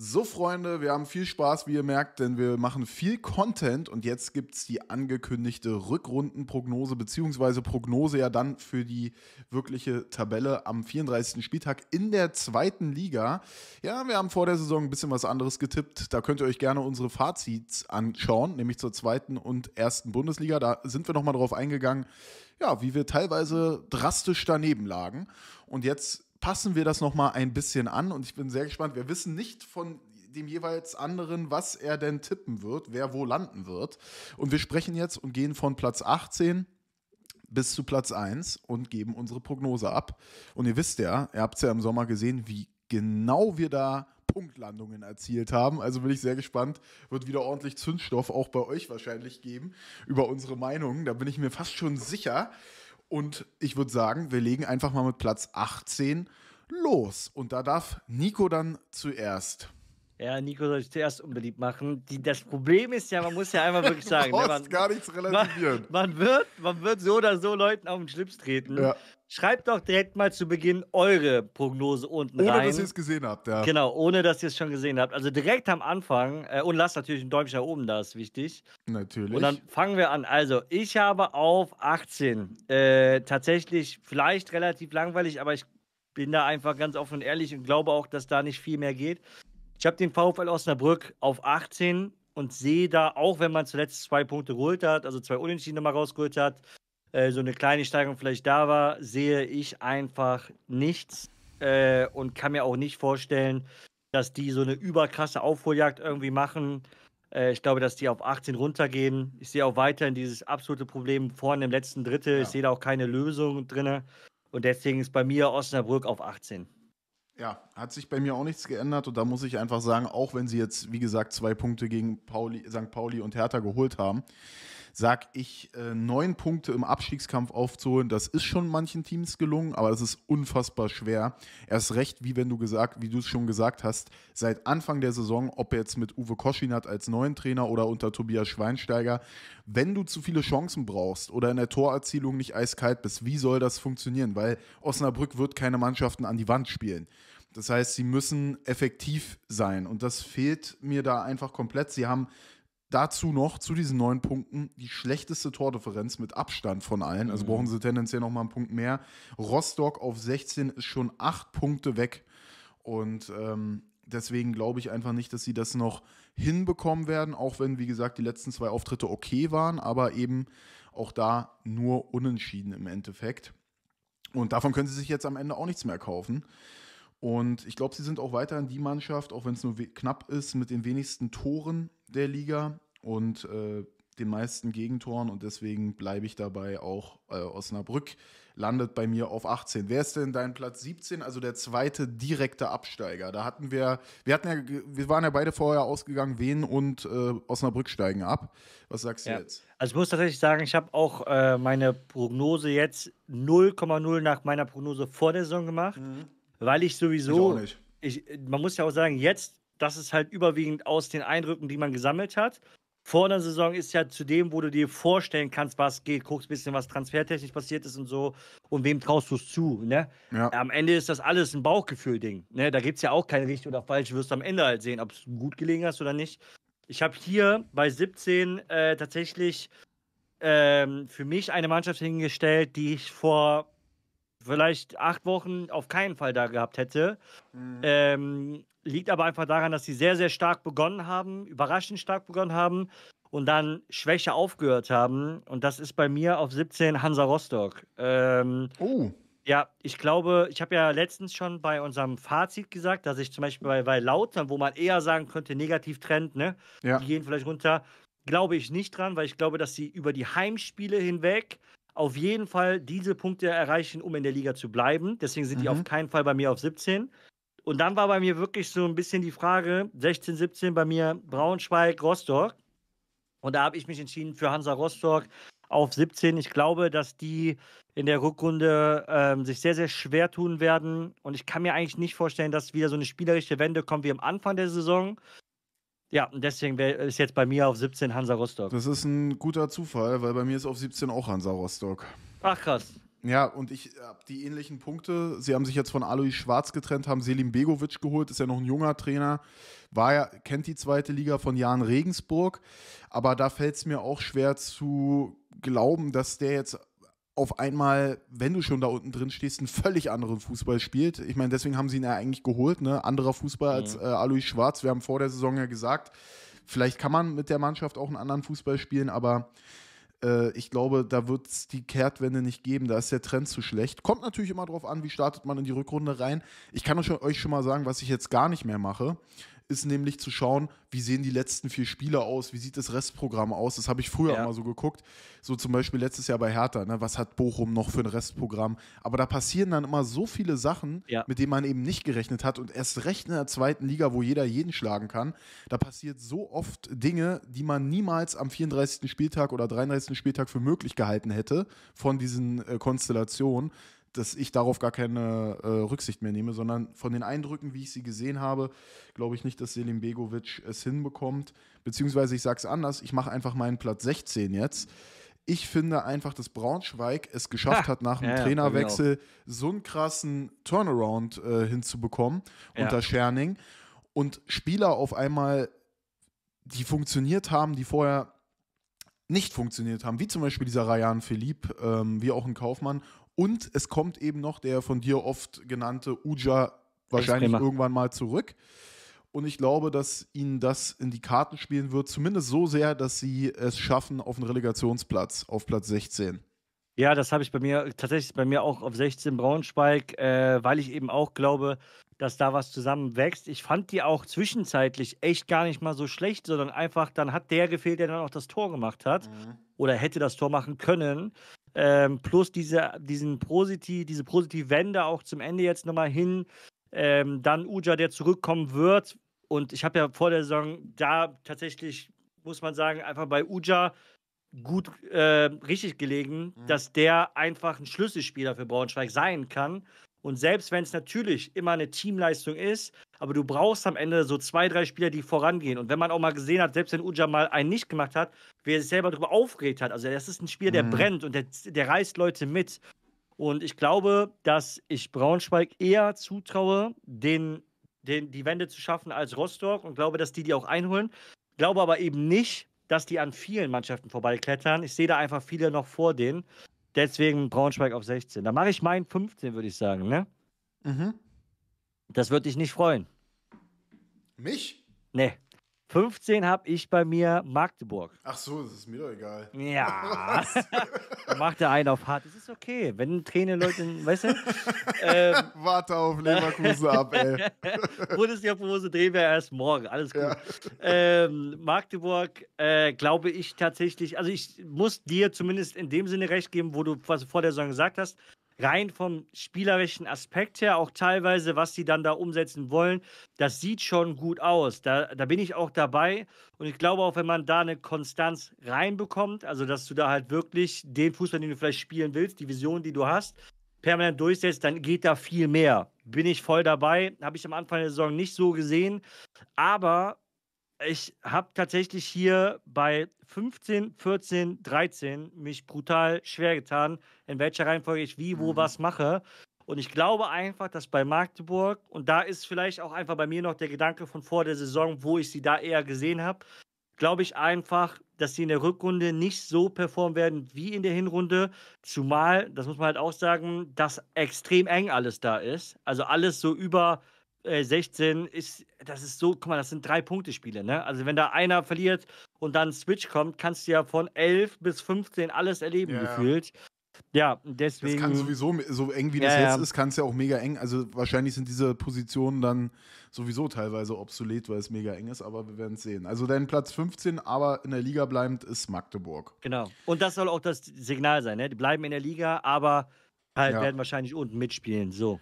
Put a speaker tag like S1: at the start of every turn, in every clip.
S1: So, Freunde, wir haben viel Spaß, wie ihr merkt, denn wir machen viel Content und jetzt gibt es die angekündigte Rückrundenprognose, beziehungsweise Prognose ja dann für die wirkliche Tabelle am 34. Spieltag in der zweiten Liga. Ja, wir haben vor der Saison ein bisschen was anderes getippt. Da könnt ihr euch gerne unsere Fazits anschauen, nämlich zur zweiten und ersten Bundesliga. Da sind wir nochmal drauf eingegangen, ja, wie wir teilweise drastisch daneben lagen. Und jetzt passen wir das nochmal ein bisschen an und ich bin sehr gespannt. Wir wissen nicht von dem jeweils anderen, was er denn tippen wird, wer wo landen wird. Und wir sprechen jetzt und gehen von Platz 18 bis zu Platz 1 und geben unsere Prognose ab. Und ihr wisst ja, ihr habt es ja im Sommer gesehen, wie genau wir da Punktlandungen erzielt haben. Also bin ich sehr gespannt. Wird wieder ordentlich Zündstoff auch bei euch wahrscheinlich geben über unsere Meinungen. Da bin ich mir fast schon sicher. Und ich würde sagen, wir legen einfach mal mit Platz 18 los. Und da darf Nico dann zuerst. Ja, Nico soll ich zuerst unbeliebt machen. Die, das Problem ist ja, man muss ja einmal wirklich sagen, ne, man,
S2: gar nichts relativieren. Man, man, wird, man wird so oder so Leuten auf den Schlips treten. Ja. Schreibt doch direkt mal zu Beginn eure Prognose unten ohne, rein. Ohne, dass ihr es
S1: gesehen habt, ja. Genau,
S2: ohne, dass ihr es schon gesehen habt. Also direkt am Anfang äh, und lasst natürlich ein Däumchen nach oben da, ist wichtig.
S1: Natürlich. Und dann
S2: fangen wir an. Also, ich habe auf 18 äh, tatsächlich vielleicht relativ langweilig, aber ich bin da einfach ganz offen und ehrlich und glaube auch, dass da nicht viel mehr geht. Ich habe den VfL Osnabrück auf 18 und sehe da, auch wenn man zuletzt zwei Punkte geholt hat, also zwei Unentschieden mal rausgeholt hat, äh, so eine kleine Steigerung vielleicht da war, sehe ich einfach nichts äh, und kann mir auch nicht vorstellen, dass die so eine überkrasse Aufholjagd irgendwie machen. Äh, ich glaube, dass die auf 18 runtergehen. Ich sehe auch weiterhin dieses absolute Problem vorne im letzten Drittel. Ja. Ich sehe da auch keine Lösung drin. Und deswegen ist bei mir Osnabrück auf 18.
S1: Ja, hat sich bei mir auch nichts geändert und da muss ich einfach sagen, auch wenn sie jetzt, wie gesagt, zwei Punkte gegen Pauli, St. Pauli und Hertha geholt haben, sag ich, äh, neun Punkte im Abstiegskampf aufzuholen, das ist schon manchen Teams gelungen, aber es ist unfassbar schwer. Erst recht, wie wenn du gesagt, wie du es schon gesagt hast, seit Anfang der Saison, ob jetzt mit Uwe Koschinat als neuen Trainer oder unter Tobias Schweinsteiger, wenn du zu viele Chancen brauchst oder in der Torerzielung nicht eiskalt bist, wie soll das funktionieren? Weil Osnabrück wird keine Mannschaften an die Wand spielen. Das heißt, sie müssen effektiv sein und das fehlt mir da einfach komplett. Sie haben Dazu noch zu diesen neun Punkten die schlechteste Tordifferenz mit Abstand von allen. Also mhm. brauchen sie tendenziell noch mal einen Punkt mehr. Rostock auf 16 ist schon acht Punkte weg. Und ähm, deswegen glaube ich einfach nicht, dass sie das noch hinbekommen werden, auch wenn, wie gesagt, die letzten zwei Auftritte okay waren, aber eben auch da nur unentschieden im Endeffekt. Und davon können sie sich jetzt am Ende auch nichts mehr kaufen. Und ich glaube, sie sind auch weiterhin die Mannschaft, auch wenn es nur knapp ist, mit den wenigsten Toren der Liga und äh, den meisten Gegentoren. Und deswegen bleibe ich dabei auch äh, Osnabrück landet bei mir auf 18. Wer ist denn dein Platz 17? Also der zweite direkte Absteiger. Da hatten wir, wir hatten ja, wir waren ja beide vorher ausgegangen, Wien und äh, Osnabrück steigen ab. Was sagst du ja. jetzt? Also ich muss tatsächlich sagen, ich habe auch äh, meine Prognose jetzt 0,0 nach meiner
S2: Prognose vor der Saison gemacht. Mhm weil ich sowieso. Ich, ich man muss ja auch sagen, jetzt, das ist halt überwiegend aus den Eindrücken, die man gesammelt hat. Vor der Saison ist ja zu dem, wo du dir vorstellen kannst, was geht, guckst ein bisschen, was transfertechnisch passiert ist und so und wem traust du es zu. Ne? Ja. Am Ende ist das alles ein Bauchgefühl-Ding. Ne? Da gibt es ja auch kein richtig oder falsch. Du wirst am Ende halt sehen, ob es gut gelegen hast oder nicht. Ich habe hier bei 17 äh, tatsächlich ähm, für mich eine Mannschaft hingestellt, die ich vor vielleicht acht Wochen auf keinen Fall da gehabt hätte. Mhm. Ähm, liegt aber einfach daran, dass sie sehr, sehr stark begonnen haben, überraschend stark begonnen haben und dann schwächer aufgehört haben. Und das ist bei mir auf 17 Hansa Rostock. Ähm, oh. Ja, ich glaube, ich habe ja letztens schon bei unserem Fazit gesagt, dass ich zum Beispiel bei, bei Lautern, wo man eher sagen könnte, negativ trennt, ne? Ja. Die gehen vielleicht runter. Glaube ich nicht dran, weil ich glaube, dass sie über die Heimspiele hinweg auf jeden Fall diese Punkte erreichen, um in der Liga zu bleiben. Deswegen sind mhm. die auf keinen Fall bei mir auf 17. Und dann war bei mir wirklich so ein bisschen die Frage, 16, 17 bei mir Braunschweig, Rostock. Und da habe ich mich entschieden für Hansa Rostock auf 17. Ich glaube, dass die in der Rückrunde ähm, sich sehr, sehr schwer tun werden. Und ich kann mir eigentlich nicht vorstellen, dass wieder so eine spielerische Wende kommt wie am Anfang der
S1: Saison. Ja, und deswegen ist jetzt bei mir auf 17 Hansa Rostock. Das ist ein guter Zufall, weil bei mir ist auf 17 auch Hansa Rostock. Ach krass. Ja, und ich habe äh, die ähnlichen Punkte. Sie haben sich jetzt von Alois Schwarz getrennt, haben Selim Begovic geholt, ist ja noch ein junger Trainer, war ja, kennt die zweite Liga von Jan Regensburg, aber da fällt es mir auch schwer zu glauben, dass der jetzt auf einmal, wenn du schon da unten drin stehst, einen völlig anderen Fußball spielt. Ich meine, deswegen haben sie ihn ja eigentlich geholt, ne? Anderer Fußball als mhm. äh, Alois Schwarz. Wir haben vor der Saison ja gesagt, vielleicht kann man mit der Mannschaft auch einen anderen Fußball spielen, aber äh, ich glaube, da wird es die Kehrtwende nicht geben. Da ist der Trend zu schlecht. Kommt natürlich immer darauf an, wie startet man in die Rückrunde rein. Ich kann euch schon mal sagen, was ich jetzt gar nicht mehr mache ist nämlich zu schauen, wie sehen die letzten vier Spiele aus, wie sieht das Restprogramm aus. Das habe ich früher ja. mal so geguckt. So zum Beispiel letztes Jahr bei Hertha, ne? was hat Bochum noch für ein Restprogramm? Aber da passieren dann immer so viele Sachen, ja. mit denen man eben nicht gerechnet hat. Und erst recht in der zweiten Liga, wo jeder jeden schlagen kann, da passiert so oft Dinge, die man niemals am 34. Spieltag oder 33. Spieltag für möglich gehalten hätte von diesen äh, Konstellationen dass ich darauf gar keine äh, Rücksicht mehr nehme, sondern von den Eindrücken, wie ich sie gesehen habe, glaube ich nicht, dass Selim Begovic es hinbekommt. Beziehungsweise ich sage es anders, ich mache einfach meinen Platz 16 jetzt. Ich finde einfach, dass Braunschweig es geschafft ha, hat, nach dem ja, Trainerwechsel genau. so einen krassen Turnaround äh, hinzubekommen ja. unter Scherning und Spieler auf einmal, die funktioniert haben, die vorher nicht funktioniert haben, wie zum Beispiel dieser Rayan Philipp, ähm, wie auch ein Kaufmann und es kommt eben noch der von dir oft genannte Uja wahrscheinlich irgendwann mal zurück. Und ich glaube, dass ihnen das in die Karten spielen wird, zumindest so sehr, dass sie es schaffen auf den Relegationsplatz, auf Platz 16.
S2: Ja, das habe ich bei mir tatsächlich bei mir auch auf 16 Braunschweig, äh, weil ich eben auch glaube, dass da was zusammenwächst. Ich fand die auch zwischenzeitlich echt gar nicht mal so schlecht, sondern einfach dann hat der gefehlt, der dann auch das Tor gemacht hat mhm. oder hätte das Tor machen können. Ähm, plus diese, diesen Positiv, diese positive Wende auch zum Ende jetzt nochmal hin. Ähm, dann Uja, der zurückkommen wird. Und ich habe ja vor der Saison da tatsächlich, muss man sagen, einfach bei Uja gut äh, richtig gelegen, mhm. dass der einfach ein Schlüsselspieler für Braunschweig sein kann. Und selbst wenn es natürlich immer eine Teamleistung ist, aber du brauchst am Ende so zwei, drei Spieler, die vorangehen. Und wenn man auch mal gesehen hat, selbst wenn Uja mal einen nicht gemacht hat, wer sich selber darüber aufgeregt hat. Also das ist ein Spiel, der mhm. brennt und der, der reißt Leute mit. Und ich glaube, dass ich Braunschweig eher zutraue, den, den, die Wende zu schaffen als Rostock und glaube, dass die die auch einholen. Glaube aber eben nicht, dass die an vielen Mannschaften vorbeiklettern. Ich sehe da einfach viele noch vor denen. Deswegen Braunschweig auf 16. Da mache ich meinen 15, würde ich sagen, ne? Mhm. Das würde dich nicht freuen. Mich? Nee. 15 habe ich bei mir Magdeburg.
S1: Ach so, das ist mir doch egal.
S2: Ja. macht der einen auf hart. Das ist okay. Wenn Trainer Leute, weißt du? Ähm, Warte auf ähm. Leverkusen ab, ey. Bundesliga-Prognose drehen wir erst morgen. Alles gut. Ja. Ähm, Magdeburg, äh, glaube ich tatsächlich, also ich muss dir zumindest in dem Sinne recht geben, wo du, was du vor der Saison gesagt hast, rein vom spielerischen Aspekt her, auch teilweise, was sie dann da umsetzen wollen, das sieht schon gut aus. Da, da bin ich auch dabei. Und ich glaube auch, wenn man da eine Konstanz reinbekommt, also dass du da halt wirklich den Fußball, den du vielleicht spielen willst, die Vision, die du hast, permanent durchsetzt, dann geht da viel mehr. Bin ich voll dabei. Habe ich am Anfang der Saison nicht so gesehen. Aber ich habe tatsächlich hier bei 15, 14, 13 mich brutal schwer getan, in welcher Reihenfolge ich wie, wo, mhm. was mache. Und ich glaube einfach, dass bei Magdeburg, und da ist vielleicht auch einfach bei mir noch der Gedanke von vor der Saison, wo ich sie da eher gesehen habe, glaube ich einfach, dass sie in der Rückrunde nicht so performen werden wie in der Hinrunde. Zumal, das muss man halt auch sagen, dass extrem eng alles da ist. Also alles so über 16 äh, ist, das ist so, guck mal, das sind drei Punkte-Spiele, ne? Also wenn da einer verliert und dann Switch kommt, kannst du ja von 11 bis 15 alles erleben ja. gefühlt. Ja, deswegen. Das kann sowieso, so eng wie das ja, jetzt ja. ist,
S1: kann es ja auch mega eng. Also wahrscheinlich sind diese Positionen dann sowieso teilweise obsolet, weil es mega eng ist, aber wir werden es sehen. Also dein Platz 15, aber in der Liga bleibend, ist Magdeburg.
S2: Genau. Und das soll auch das Signal sein, ne? Die bleiben in der Liga, aber
S1: halt ja. werden wahrscheinlich unten mitspielen. So.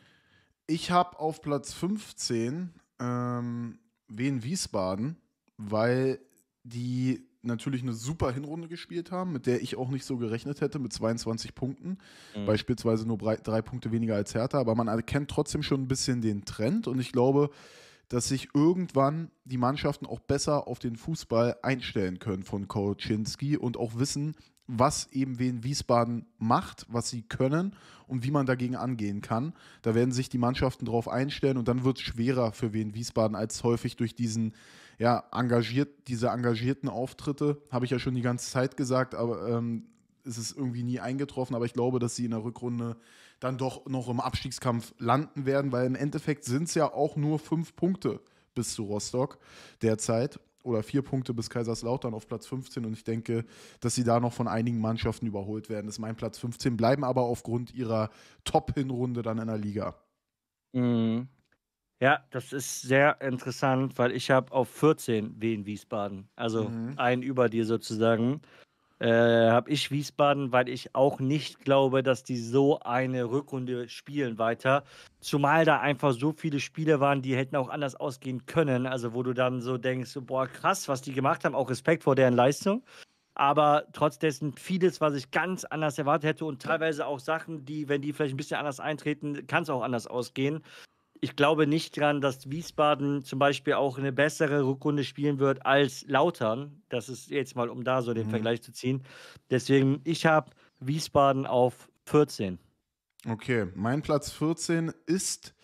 S1: Ich habe auf Platz 15 ähm, Wien Wiesbaden, weil die natürlich eine super Hinrunde gespielt haben, mit der ich auch nicht so gerechnet hätte, mit 22 Punkten. Mhm. Beispielsweise nur drei Punkte weniger als Hertha, aber man erkennt trotzdem schon ein bisschen den Trend und ich glaube, dass sich irgendwann die Mannschaften auch besser auf den Fußball einstellen können von Kolczynski und auch wissen, was eben Wien Wiesbaden macht, was sie können und wie man dagegen angehen kann. Da werden sich die Mannschaften drauf einstellen und dann wird es schwerer für Wien Wiesbaden als häufig durch diesen ja engagiert diese engagierten Auftritte. Habe ich ja schon die ganze Zeit gesagt, aber ähm, es ist irgendwie nie eingetroffen. Aber ich glaube, dass sie in der Rückrunde dann doch noch im Abstiegskampf landen werden, weil im Endeffekt sind es ja auch nur fünf Punkte bis zu Rostock derzeit oder vier Punkte bis Kaiserslautern auf Platz 15 und ich denke, dass sie da noch von einigen Mannschaften überholt werden. Das ist mein Platz 15, bleiben aber aufgrund ihrer Top-Hinrunde dann in der Liga.
S2: Mhm. Ja, das ist sehr interessant, weil ich habe auf 14 Wien Wiesbaden, also mhm. einen über dir sozusagen. Äh, habe ich Wiesbaden, weil ich auch nicht glaube, dass die so eine Rückrunde spielen weiter. Zumal da einfach so viele Spiele waren, die hätten auch anders ausgehen können. Also wo du dann so denkst, boah, krass, was die gemacht haben, auch Respekt vor deren Leistung. Aber trotz dessen vieles, was ich ganz anders erwartet hätte und teilweise auch Sachen, die, wenn die vielleicht ein bisschen anders eintreten, kann es auch anders ausgehen ich glaube nicht dran, dass Wiesbaden zum Beispiel auch eine bessere Rückrunde spielen wird als Lautern. Das ist jetzt mal, um da so den mhm. Vergleich zu ziehen.
S1: Deswegen, ich habe Wiesbaden auf 14. Okay, mein Platz 14 ist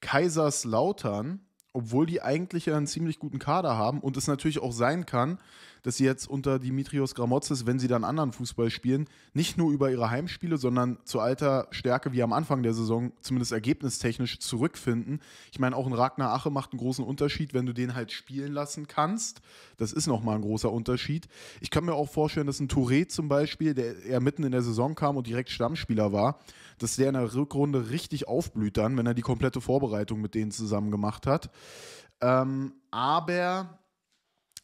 S1: Kaiserslautern, obwohl die eigentlich einen ziemlich guten Kader haben und es natürlich auch sein kann, dass sie jetzt unter Dimitrios Gramotzes, wenn sie dann anderen Fußball spielen, nicht nur über ihre Heimspiele, sondern zu alter Stärke wie am Anfang der Saison, zumindest ergebnistechnisch, zurückfinden. Ich meine, auch ein Ragnar Ache macht einen großen Unterschied, wenn du den halt spielen lassen kannst. Das ist nochmal ein großer Unterschied. Ich kann mir auch vorstellen, dass ein Touré zum Beispiel, der eher mitten in der Saison kam und direkt Stammspieler war, dass der in der Rückrunde richtig aufblüht dann, wenn er die komplette Vorbereitung mit denen zusammen gemacht hat. Ähm, aber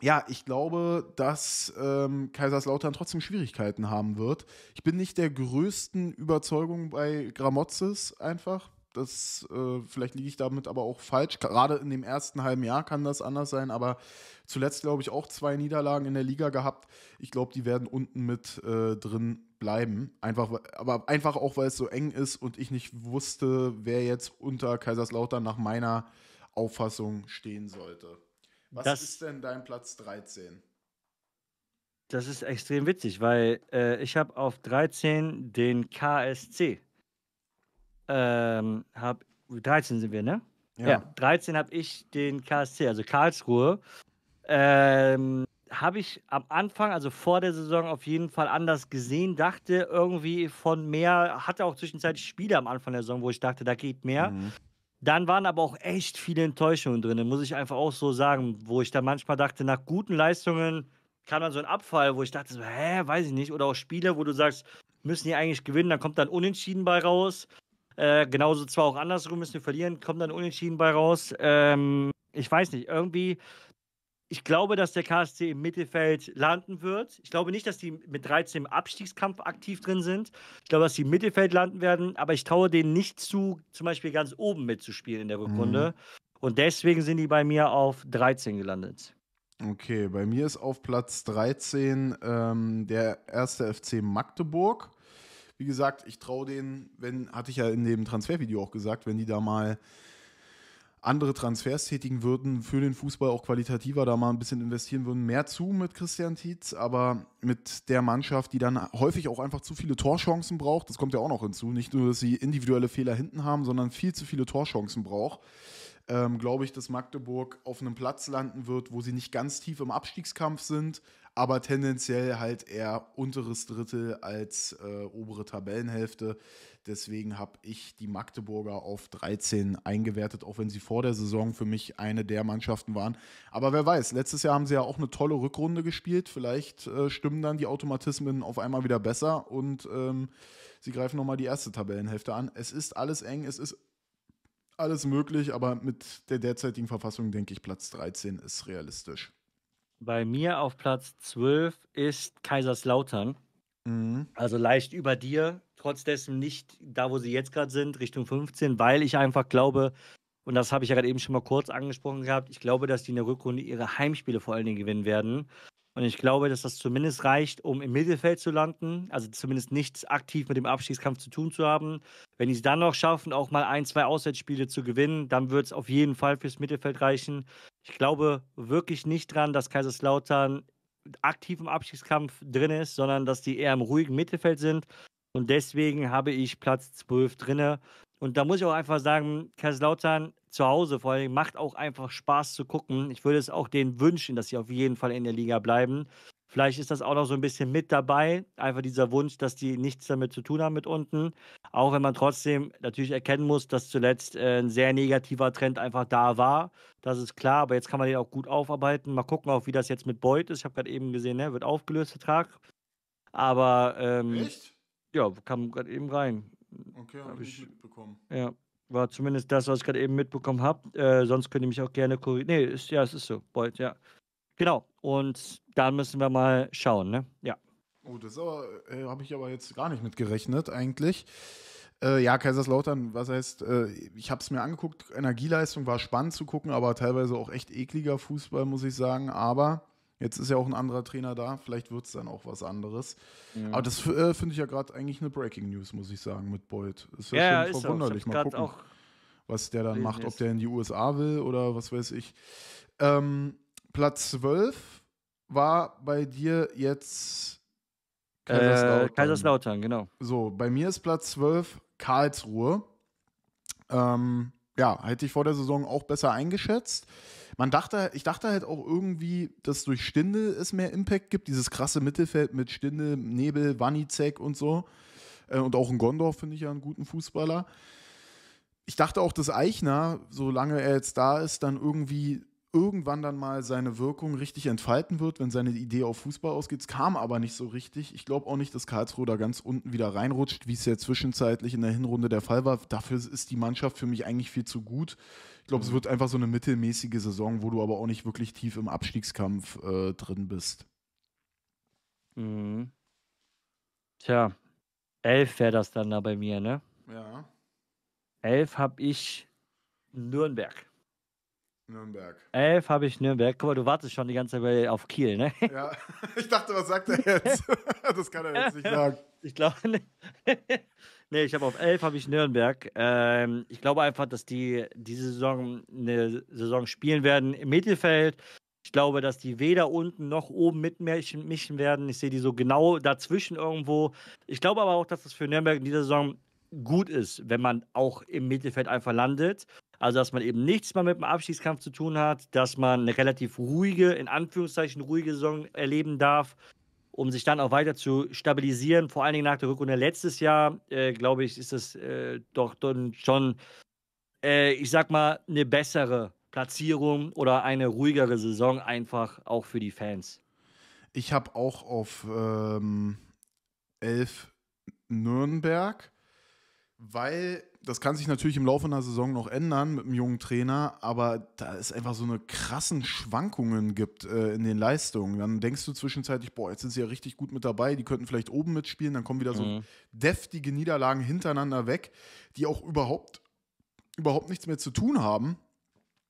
S1: ja, ich glaube, dass ähm, Kaiserslautern trotzdem Schwierigkeiten haben wird. Ich bin nicht der größten Überzeugung bei Gramozis einfach. Das, äh, vielleicht liege ich damit aber auch falsch. Gerade in dem ersten halben Jahr kann das anders sein, aber zuletzt glaube ich auch zwei Niederlagen in der Liga gehabt. Ich glaube, die werden unten mit äh, drin bleiben. Einfach, aber einfach auch, weil es so eng ist und ich nicht wusste, wer jetzt unter Kaiserslautern nach meiner Auffassung stehen sollte. Was das, ist denn dein Platz 13? Das ist extrem witzig, weil
S2: äh, ich habe auf 13 den KSC. Ähm, hab, 13 sind wir, ne? Ja. ja 13 habe ich den KSC, also Karlsruhe. Ähm, habe ich am Anfang, also vor der Saison, auf jeden Fall anders gesehen. Dachte irgendwie von mehr, hatte auch zwischenzeitlich Spiele am Anfang der Saison, wo ich dachte, da geht mehr. Mhm. Dann waren aber auch echt viele Enttäuschungen drin, muss ich einfach auch so sagen, wo ich dann manchmal dachte, nach guten Leistungen kam dann so ein Abfall, wo ich dachte, so, hä, weiß ich nicht. Oder auch Spiele, wo du sagst, müssen die eigentlich gewinnen, dann kommt dann Unentschieden bei raus. Äh, genauso zwar auch andersrum müssen wir verlieren, kommt dann Unentschieden bei raus. Ähm, ich weiß nicht, irgendwie ich glaube, dass der KSC im Mittelfeld landen wird. Ich glaube nicht, dass die mit 13 im Abstiegskampf aktiv drin sind. Ich glaube, dass sie im Mittelfeld landen werden, aber ich traue denen nicht zu, zum Beispiel ganz oben mitzuspielen in der mhm. Rückrunde. Mhm. Und deswegen sind die bei mir auf 13
S1: gelandet. Okay, bei mir ist auf Platz 13 ähm, der erste FC Magdeburg. Wie gesagt, ich traue denen, wenn, hatte ich ja in dem Transfervideo auch gesagt, wenn die da mal andere Transfers tätigen würden, für den Fußball auch qualitativer da mal ein bisschen investieren würden, mehr zu mit Christian Tietz, aber mit der Mannschaft, die dann häufig auch einfach zu viele Torchancen braucht, das kommt ja auch noch hinzu, nicht nur, dass sie individuelle Fehler hinten haben, sondern viel zu viele Torchancen braucht, ähm, glaube ich, dass Magdeburg auf einem Platz landen wird, wo sie nicht ganz tief im Abstiegskampf sind, aber tendenziell halt eher unteres Drittel als äh, obere Tabellenhälfte. Deswegen habe ich die Magdeburger auf 13 eingewertet, auch wenn sie vor der Saison für mich eine der Mannschaften waren. Aber wer weiß, letztes Jahr haben sie ja auch eine tolle Rückrunde gespielt. Vielleicht äh, stimmen dann die Automatismen auf einmal wieder besser und ähm, sie greifen nochmal die erste Tabellenhälfte an. Es ist alles eng, es ist alles möglich, aber mit der derzeitigen Verfassung denke ich, Platz 13 ist realistisch.
S2: Bei mir auf Platz 12 ist Kaiserslautern. Mhm. Also leicht über dir, trotzdem nicht da, wo sie jetzt gerade sind, Richtung 15, weil ich einfach glaube, und das habe ich ja gerade eben schon mal kurz angesprochen gehabt, ich glaube, dass die in der Rückrunde ihre Heimspiele vor allen Dingen gewinnen werden. Und ich glaube, dass das zumindest reicht, um im Mittelfeld zu landen. Also zumindest nichts aktiv mit dem Abstiegskampf zu tun zu haben. Wenn die es dann noch schaffen, auch mal ein, zwei Auswärtsspiele zu gewinnen, dann wird es auf jeden Fall fürs Mittelfeld reichen. Ich glaube wirklich nicht dran, dass Kaiserslautern aktiv im Abstiegskampf drin ist, sondern dass die eher im ruhigen Mittelfeld sind. Und deswegen habe ich Platz 12 drinne. Und da muss ich auch einfach sagen, Kaiserslautern zu Hause vor allem macht auch einfach Spaß zu gucken. Ich würde es auch denen wünschen, dass sie auf jeden Fall in der Liga bleiben. Vielleicht ist das auch noch so ein bisschen mit dabei. Einfach dieser Wunsch, dass die nichts damit zu tun haben mit unten. Auch wenn man trotzdem natürlich erkennen muss, dass zuletzt äh, ein sehr negativer Trend einfach da war. Das ist klar, aber jetzt kann man den auch gut aufarbeiten. Mal gucken auch, wie das jetzt mit Beuth ist. Ich habe gerade eben gesehen, ne? wird aufgelöst, Vertrag. Aber. Ähm, Echt? Ja, kam gerade eben rein.
S1: Okay, habe hab ich mitbekommen. Ja,
S2: war zumindest das, was ich gerade eben mitbekommen habe. Äh, sonst könnt ihr mich auch gerne korrigieren. Nee, ist, ja, es ist so. Boyd, ja. Genau. Und dann müssen wir mal schauen, ne?
S1: Ja. Oh, das äh, habe ich aber jetzt gar nicht mitgerechnet, eigentlich. Äh, ja, Kaiserslautern, was heißt, äh, ich habe es mir angeguckt, Energieleistung war spannend zu gucken, aber teilweise auch echt ekliger Fußball, muss ich sagen. Aber Jetzt ist ja auch ein anderer Trainer da, vielleicht wird es dann auch was anderes. Ja. Aber das äh, finde ich ja gerade eigentlich eine Breaking News, muss ich sagen, mit Boyd. Ist ja, ja schon verwunderlich. Mal gucken, was der dann macht, ob der in die USA will oder was weiß ich. Ähm, Platz 12 war bei dir jetzt Kaiserslautern. Äh, Kaiserslautern, genau. So, bei mir ist Platz 12 Karlsruhe. Ähm, ja, hätte ich vor der Saison auch besser eingeschätzt man dachte, ich dachte halt auch irgendwie, dass durch Stindel es mehr Impact gibt, dieses krasse Mittelfeld mit Stindel, Nebel, Wanizek und so. Äh, und auch in Gondorf finde ich ja einen guten Fußballer. Ich dachte auch, dass Eichner, solange er jetzt da ist, dann irgendwie irgendwann dann mal seine Wirkung richtig entfalten wird, wenn seine Idee auf Fußball ausgeht. Es kam aber nicht so richtig. Ich glaube auch nicht, dass Karlsruhe da ganz unten wieder reinrutscht, wie es ja zwischenzeitlich in der Hinrunde der Fall war. Dafür ist die Mannschaft für mich eigentlich viel zu gut. Ich glaube, es wird einfach so eine mittelmäßige Saison, wo du aber auch nicht wirklich tief im Abstiegskampf äh, drin bist. Mhm.
S2: Tja, elf wäre das dann da bei mir, ne? Ja. Elf habe ich Nürnberg. Nürnberg. Elf habe ich Nürnberg. Guck mal, du wartest schon die ganze Zeit auf Kiel, ne?
S1: Ja, ich dachte, was sagt er jetzt? das kann er jetzt nicht sagen.
S2: Ich glaube nicht. Nee, ich habe auf 11 habe ich Nürnberg. Ähm, ich glaube einfach, dass die diese Saison eine Saison spielen werden im Mittelfeld. Ich glaube, dass die weder unten noch oben mitmischen werden. Ich sehe die so genau dazwischen irgendwo. Ich glaube aber auch, dass das für Nürnberg in dieser Saison gut ist, wenn man auch im Mittelfeld einfach landet. Also, dass man eben nichts mehr mit dem Abschiedskampf zu tun hat, dass man eine relativ ruhige, in Anführungszeichen ruhige Saison erleben darf um sich dann auch weiter zu stabilisieren. Vor allen Dingen nach der Rückrunde letztes Jahr, äh, glaube ich, ist das äh, doch dann schon, äh, ich sag mal, eine bessere Platzierung oder eine ruhigere Saison einfach auch für die Fans.
S1: Ich habe auch auf ähm, 11 Nürnberg, weil das kann sich natürlich im Laufe einer Saison noch ändern mit einem jungen Trainer, aber da es einfach so eine krassen Schwankungen gibt äh, in den Leistungen, dann denkst du zwischenzeitlich, boah, jetzt sind sie ja richtig gut mit dabei, die könnten vielleicht oben mitspielen, dann kommen wieder so mhm. deftige Niederlagen hintereinander weg, die auch überhaupt, überhaupt nichts mehr zu tun haben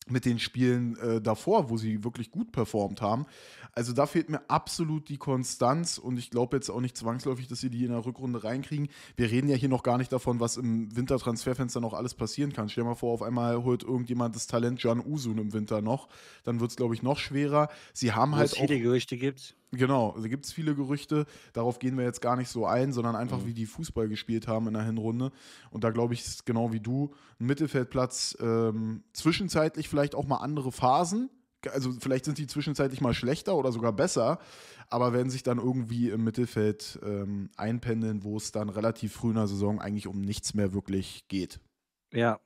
S1: mit den Spielen äh, davor, wo sie wirklich gut performt haben. Also da fehlt mir absolut die Konstanz und ich glaube jetzt auch nicht zwangsläufig, dass sie die in der Rückrunde reinkriegen. Wir reden ja hier noch gar nicht davon, was im Wintertransferfenster noch alles passieren kann. Stell dir mal vor, auf einmal holt irgendjemand das Talent Jan Usun im Winter noch, dann wird es glaube ich noch schwerer. Sie haben wo halt es viele auch Gerüchte gibt. Genau, da gibt es viele Gerüchte. Darauf gehen wir jetzt gar nicht so ein, sondern einfach, mhm. wie die Fußball gespielt haben in der Hinrunde. Und da glaube ich, genau wie du, ein Mittelfeldplatz, ähm, zwischenzeitlich vielleicht auch mal andere Phasen. Also vielleicht sind die zwischenzeitlich mal schlechter oder sogar besser, aber werden sich dann irgendwie im Mittelfeld ähm, einpendeln, wo es dann relativ früh in der Saison eigentlich um nichts mehr wirklich geht.
S2: Ja,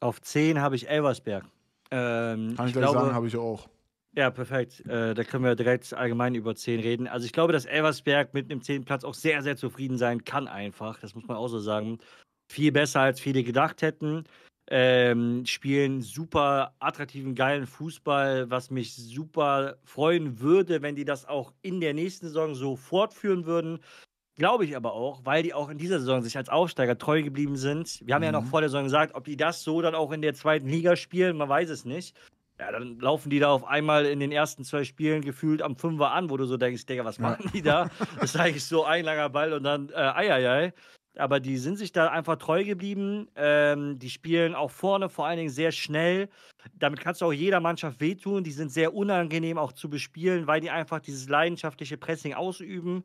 S2: auf 10 habe ich Elversberg. Ähm, Kann ich, ich gleich glaube, sagen, habe ich auch. Ja, perfekt. Äh, da können wir direkt allgemein über 10 reden. Also ich glaube, dass Elversberg mit einem 10. Platz auch sehr, sehr zufrieden sein kann einfach. Das muss man auch so sagen. Viel besser, als viele gedacht hätten. Ähm, spielen super attraktiven, geilen Fußball, was mich super freuen würde, wenn die das auch in der nächsten Saison so fortführen würden. Glaube ich aber auch, weil die auch in dieser Saison sich als Aufsteiger treu geblieben sind. Wir haben mhm. ja noch mhm. vor der Saison gesagt, ob die das so dann auch in der zweiten Liga spielen, man weiß es nicht. Ja, dann laufen die da auf einmal in den ersten zwei Spielen gefühlt am Fünfer an, wo du so denkst, Digga, was machen ja. die da? Das ist eigentlich so ein langer Ball und dann äh, ei, ei, ei. Aber die sind sich da einfach treu geblieben. Ähm, die spielen auch vorne vor allen Dingen sehr schnell. Damit kannst du auch jeder Mannschaft wehtun. Die sind sehr unangenehm auch zu bespielen, weil die einfach dieses leidenschaftliche Pressing ausüben.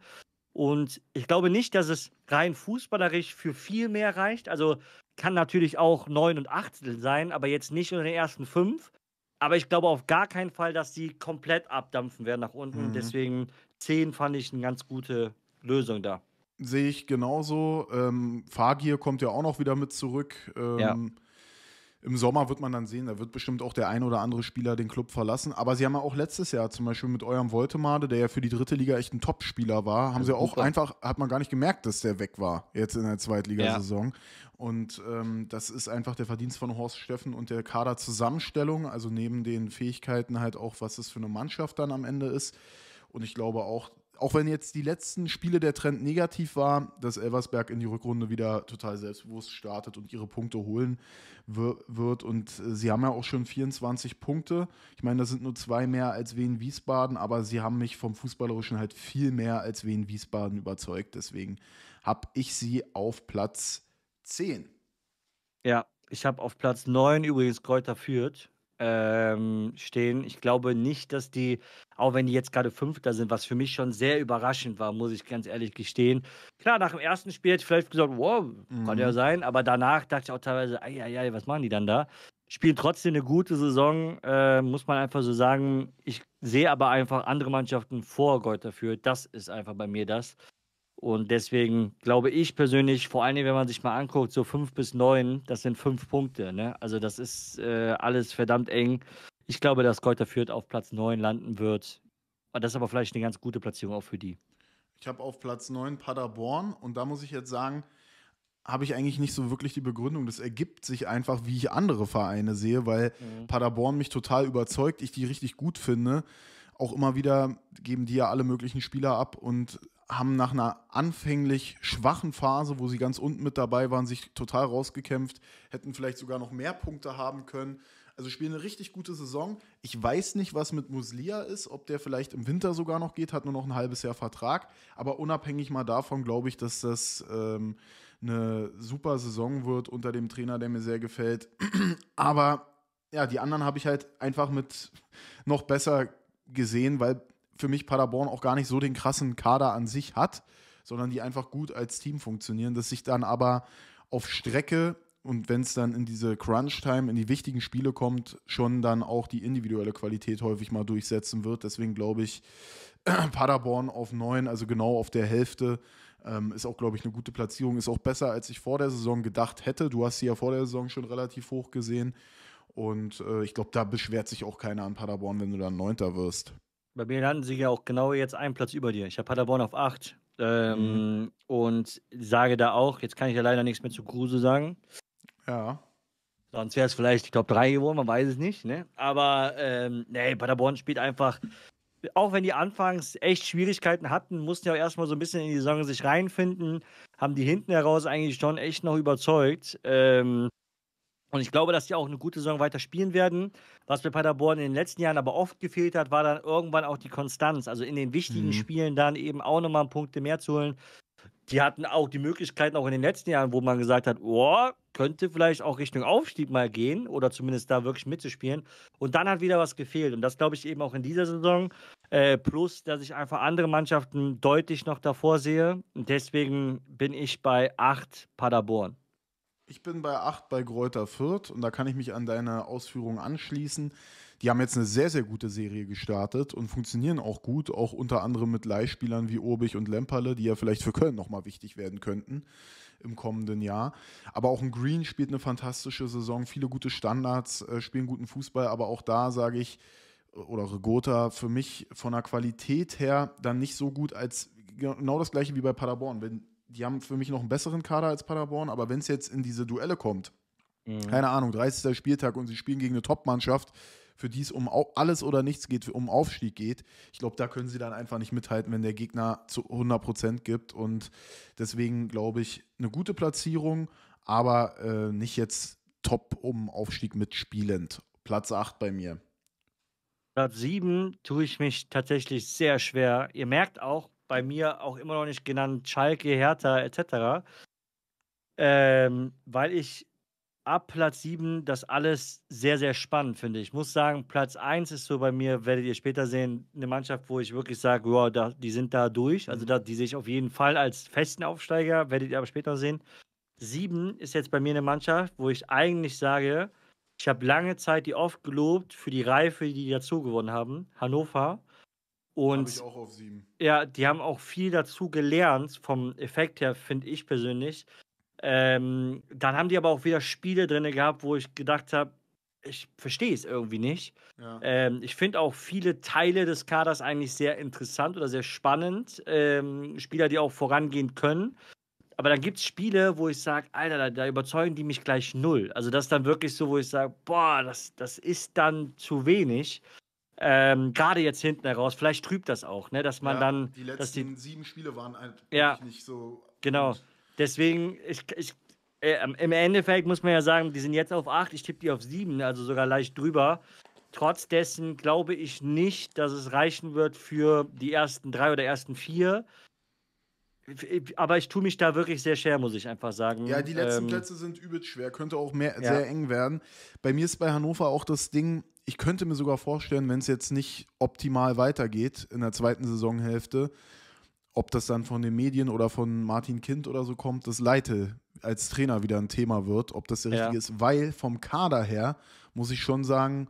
S2: Und ich glaube nicht, dass es rein fußballerisch für viel mehr reicht. Also kann natürlich auch neun und achtel sein, aber jetzt nicht unter den ersten fünf. Aber ich glaube auf gar keinen Fall, dass die komplett abdampfen werden nach unten. Mhm. Deswegen 10 fand ich eine ganz gute Lösung da.
S1: Sehe ich genauso. Ähm, Fagir kommt ja auch noch wieder mit zurück. Ähm, ja im Sommer wird man dann sehen, da wird bestimmt auch der ein oder andere Spieler den Club verlassen. Aber sie haben ja auch letztes Jahr zum Beispiel mit eurem Voltemade, der ja für die dritte Liga echt ein Top-Spieler war, haben sie auch super. einfach, hat man gar nicht gemerkt, dass der weg war jetzt in der Zweitligasaison. Ja. Und ähm, das ist einfach der Verdienst von Horst Steffen und der Kaderzusammenstellung, also neben den Fähigkeiten halt auch, was es für eine Mannschaft dann am Ende ist. Und ich glaube auch, auch wenn jetzt die letzten Spiele der Trend negativ war, dass Elversberg in die Rückrunde wieder total selbstbewusst startet und ihre Punkte holen wird. Und äh, sie haben ja auch schon 24 Punkte. Ich meine, das sind nur zwei mehr als Wien Wiesbaden, aber sie haben mich vom Fußballerischen halt viel mehr als Wien Wiesbaden überzeugt. Deswegen habe ich sie auf Platz 10. Ja, ich habe
S2: auf Platz 9 übrigens Kräuter Fürth ähm, stehen. Ich glaube nicht, dass die, auch wenn die jetzt gerade Fünfter sind, was für mich schon sehr überraschend war, muss ich ganz ehrlich gestehen. Klar, nach dem ersten Spiel hätte ich vielleicht gesagt, wow, mhm. kann ja mhm. sein, aber danach dachte ich auch teilweise, ei, was machen die dann da? Spielen trotzdem eine gute Saison, äh, muss man einfach so sagen. Ich sehe aber einfach andere Mannschaften vor Gold dafür. Das ist einfach bei mir das. Und deswegen glaube ich persönlich, vor allem wenn man sich mal anguckt, so fünf bis neun, das sind fünf Punkte. Ne? Also das ist äh, alles verdammt eng. Ich glaube, dass Kräuter Fürth auf Platz neun landen wird. Das ist aber vielleicht eine ganz gute Platzierung auch für die.
S1: Ich habe auf Platz neun Paderborn und da muss ich jetzt sagen, habe ich eigentlich nicht so wirklich die Begründung. Das ergibt sich einfach, wie ich andere Vereine sehe, weil mhm. Paderborn mich total überzeugt, ich die richtig gut finde auch immer wieder geben die ja alle möglichen Spieler ab und haben nach einer anfänglich schwachen Phase, wo sie ganz unten mit dabei waren, sich total rausgekämpft, hätten vielleicht sogar noch mehr Punkte haben können. Also spielen eine richtig gute Saison. Ich weiß nicht, was mit Muslia ist, ob der vielleicht im Winter sogar noch geht, hat nur noch ein halbes Jahr Vertrag. Aber unabhängig mal davon glaube ich, dass das ähm, eine super Saison wird unter dem Trainer, der mir sehr gefällt. Aber ja, die anderen habe ich halt einfach mit noch besser gesehen, weil für mich Paderborn auch gar nicht so den krassen Kader an sich hat, sondern die einfach gut als Team funktionieren, dass sich dann aber auf Strecke und wenn es dann in diese Crunch-Time, in die wichtigen Spiele kommt, schon dann auch die individuelle Qualität häufig mal durchsetzen wird. Deswegen glaube ich, Paderborn auf neun, also genau auf der Hälfte, ähm, ist auch, glaube ich, eine gute Platzierung. Ist auch besser, als ich vor der Saison gedacht hätte. Du hast sie ja vor der Saison schon relativ hoch gesehen. Und äh, ich glaube, da beschwert sich auch keiner an Paderborn, wenn du dann Neunter wirst.
S2: Bei mir landen sie ja auch genau jetzt einen Platz über dir. Ich habe Paderborn auf 8. Ähm, mhm. Und sage da auch, jetzt kann ich ja leider nichts mehr zu Kruse sagen. Ja. Sonst wäre es vielleicht die Top 3 geworden, man weiß es nicht. Ne? Aber ähm, nee, Paderborn spielt einfach, auch wenn die anfangs echt Schwierigkeiten hatten, mussten ja auch erstmal so ein bisschen in die Saison sich reinfinden, haben die hinten heraus eigentlich schon echt noch überzeugt. Ähm, und ich glaube, dass die auch eine gute Saison weiter spielen werden. Was bei Paderborn in den letzten Jahren aber oft gefehlt hat, war dann irgendwann auch die Konstanz. Also in den wichtigen mhm. Spielen dann eben auch nochmal Punkte mehr zu holen. Die hatten auch die Möglichkeiten, auch in den letzten Jahren, wo man gesagt hat, oh, könnte vielleicht auch Richtung Aufstieg mal gehen oder zumindest da wirklich mitzuspielen. Und dann hat wieder was gefehlt. Und das glaube ich eben auch in dieser Saison. Äh, plus, dass ich einfach andere Mannschaften deutlich noch davor sehe. Und deswegen bin ich bei 8 Paderborn.
S1: Ich bin bei 8 bei Gräuter Fürth und da kann ich mich an deine Ausführungen anschließen. Die haben jetzt eine sehr, sehr gute Serie gestartet und funktionieren auch gut, auch unter anderem mit Leihspielern wie Obig und Lemperle, die ja vielleicht für Köln nochmal wichtig werden könnten im kommenden Jahr. Aber auch ein Green spielt eine fantastische Saison, viele gute Standards, äh, spielen guten Fußball, aber auch da sage ich, oder Regota für mich von der Qualität her dann nicht so gut als genau das gleiche wie bei Paderborn. Wenn die haben für mich noch einen besseren Kader als Paderborn, aber wenn es jetzt in diese Duelle kommt, mhm. keine Ahnung, 30. Spieltag und sie spielen gegen eine Top-Mannschaft, für die es um alles oder nichts geht, um Aufstieg geht. Ich glaube, da können sie dann einfach nicht mithalten, wenn der Gegner zu 100 Prozent gibt. Und deswegen glaube ich, eine gute Platzierung, aber äh, nicht jetzt top um Aufstieg mitspielend. Platz 8 bei mir. Platz 7 tue
S2: ich mich tatsächlich sehr schwer. Ihr merkt auch, bei mir auch immer noch nicht genannt, Schalke, Hertha etc. Ähm, weil ich ab Platz 7 das alles sehr, sehr spannend finde. Ich muss sagen, Platz 1 ist so bei mir, werdet ihr später sehen, eine Mannschaft, wo ich wirklich sage, wow, da, die sind da durch. Also mhm. da, die sehe ich auf jeden Fall als festen Aufsteiger, werdet ihr aber später sehen. 7 ist jetzt bei mir eine Mannschaft, wo ich eigentlich sage, ich habe lange Zeit die oft gelobt für die Reife, die die dazu gewonnen haben. Hannover. Und ich auch auf sieben. Ja, die haben auch viel dazu gelernt, vom Effekt her, finde ich persönlich. Ähm, dann haben die aber auch wieder Spiele drin gehabt, wo ich gedacht habe, ich verstehe es irgendwie nicht. Ja. Ähm, ich finde auch viele Teile des Kaders eigentlich sehr interessant oder sehr spannend. Ähm, Spieler, die auch vorangehen können. Aber dann gibt es Spiele, wo ich sage, Alter, da, da, überzeugen die mich gleich null. Also das ist dann wirklich so, wo ich sage, boah, das, das ist dann zu wenig. Ähm, Gerade jetzt hinten heraus, vielleicht trübt das auch, ne? dass man ja, dann. Die letzten die,
S1: sieben Spiele waren halt ja, nicht so.
S2: Genau. Gut. Deswegen, ich, ich, äh, im Endeffekt muss man ja sagen, die sind jetzt auf acht, ich tippe die auf sieben, also sogar leicht drüber. Trotz dessen glaube ich nicht, dass es reichen wird für die ersten drei oder ersten vier aber ich tue mich da wirklich sehr schwer, muss ich einfach sagen. Ja, die letzten ähm, Plätze
S1: sind übelst schwer, könnte auch mehr, ja. sehr eng werden. Bei mir ist bei Hannover auch das Ding, ich könnte mir sogar vorstellen, wenn es jetzt nicht optimal weitergeht in der zweiten Saisonhälfte, ob das dann von den Medien oder von Martin Kind oder so kommt, dass Leite als Trainer wieder ein Thema wird, ob das der ja. richtige ist, weil vom Kader her muss ich schon sagen,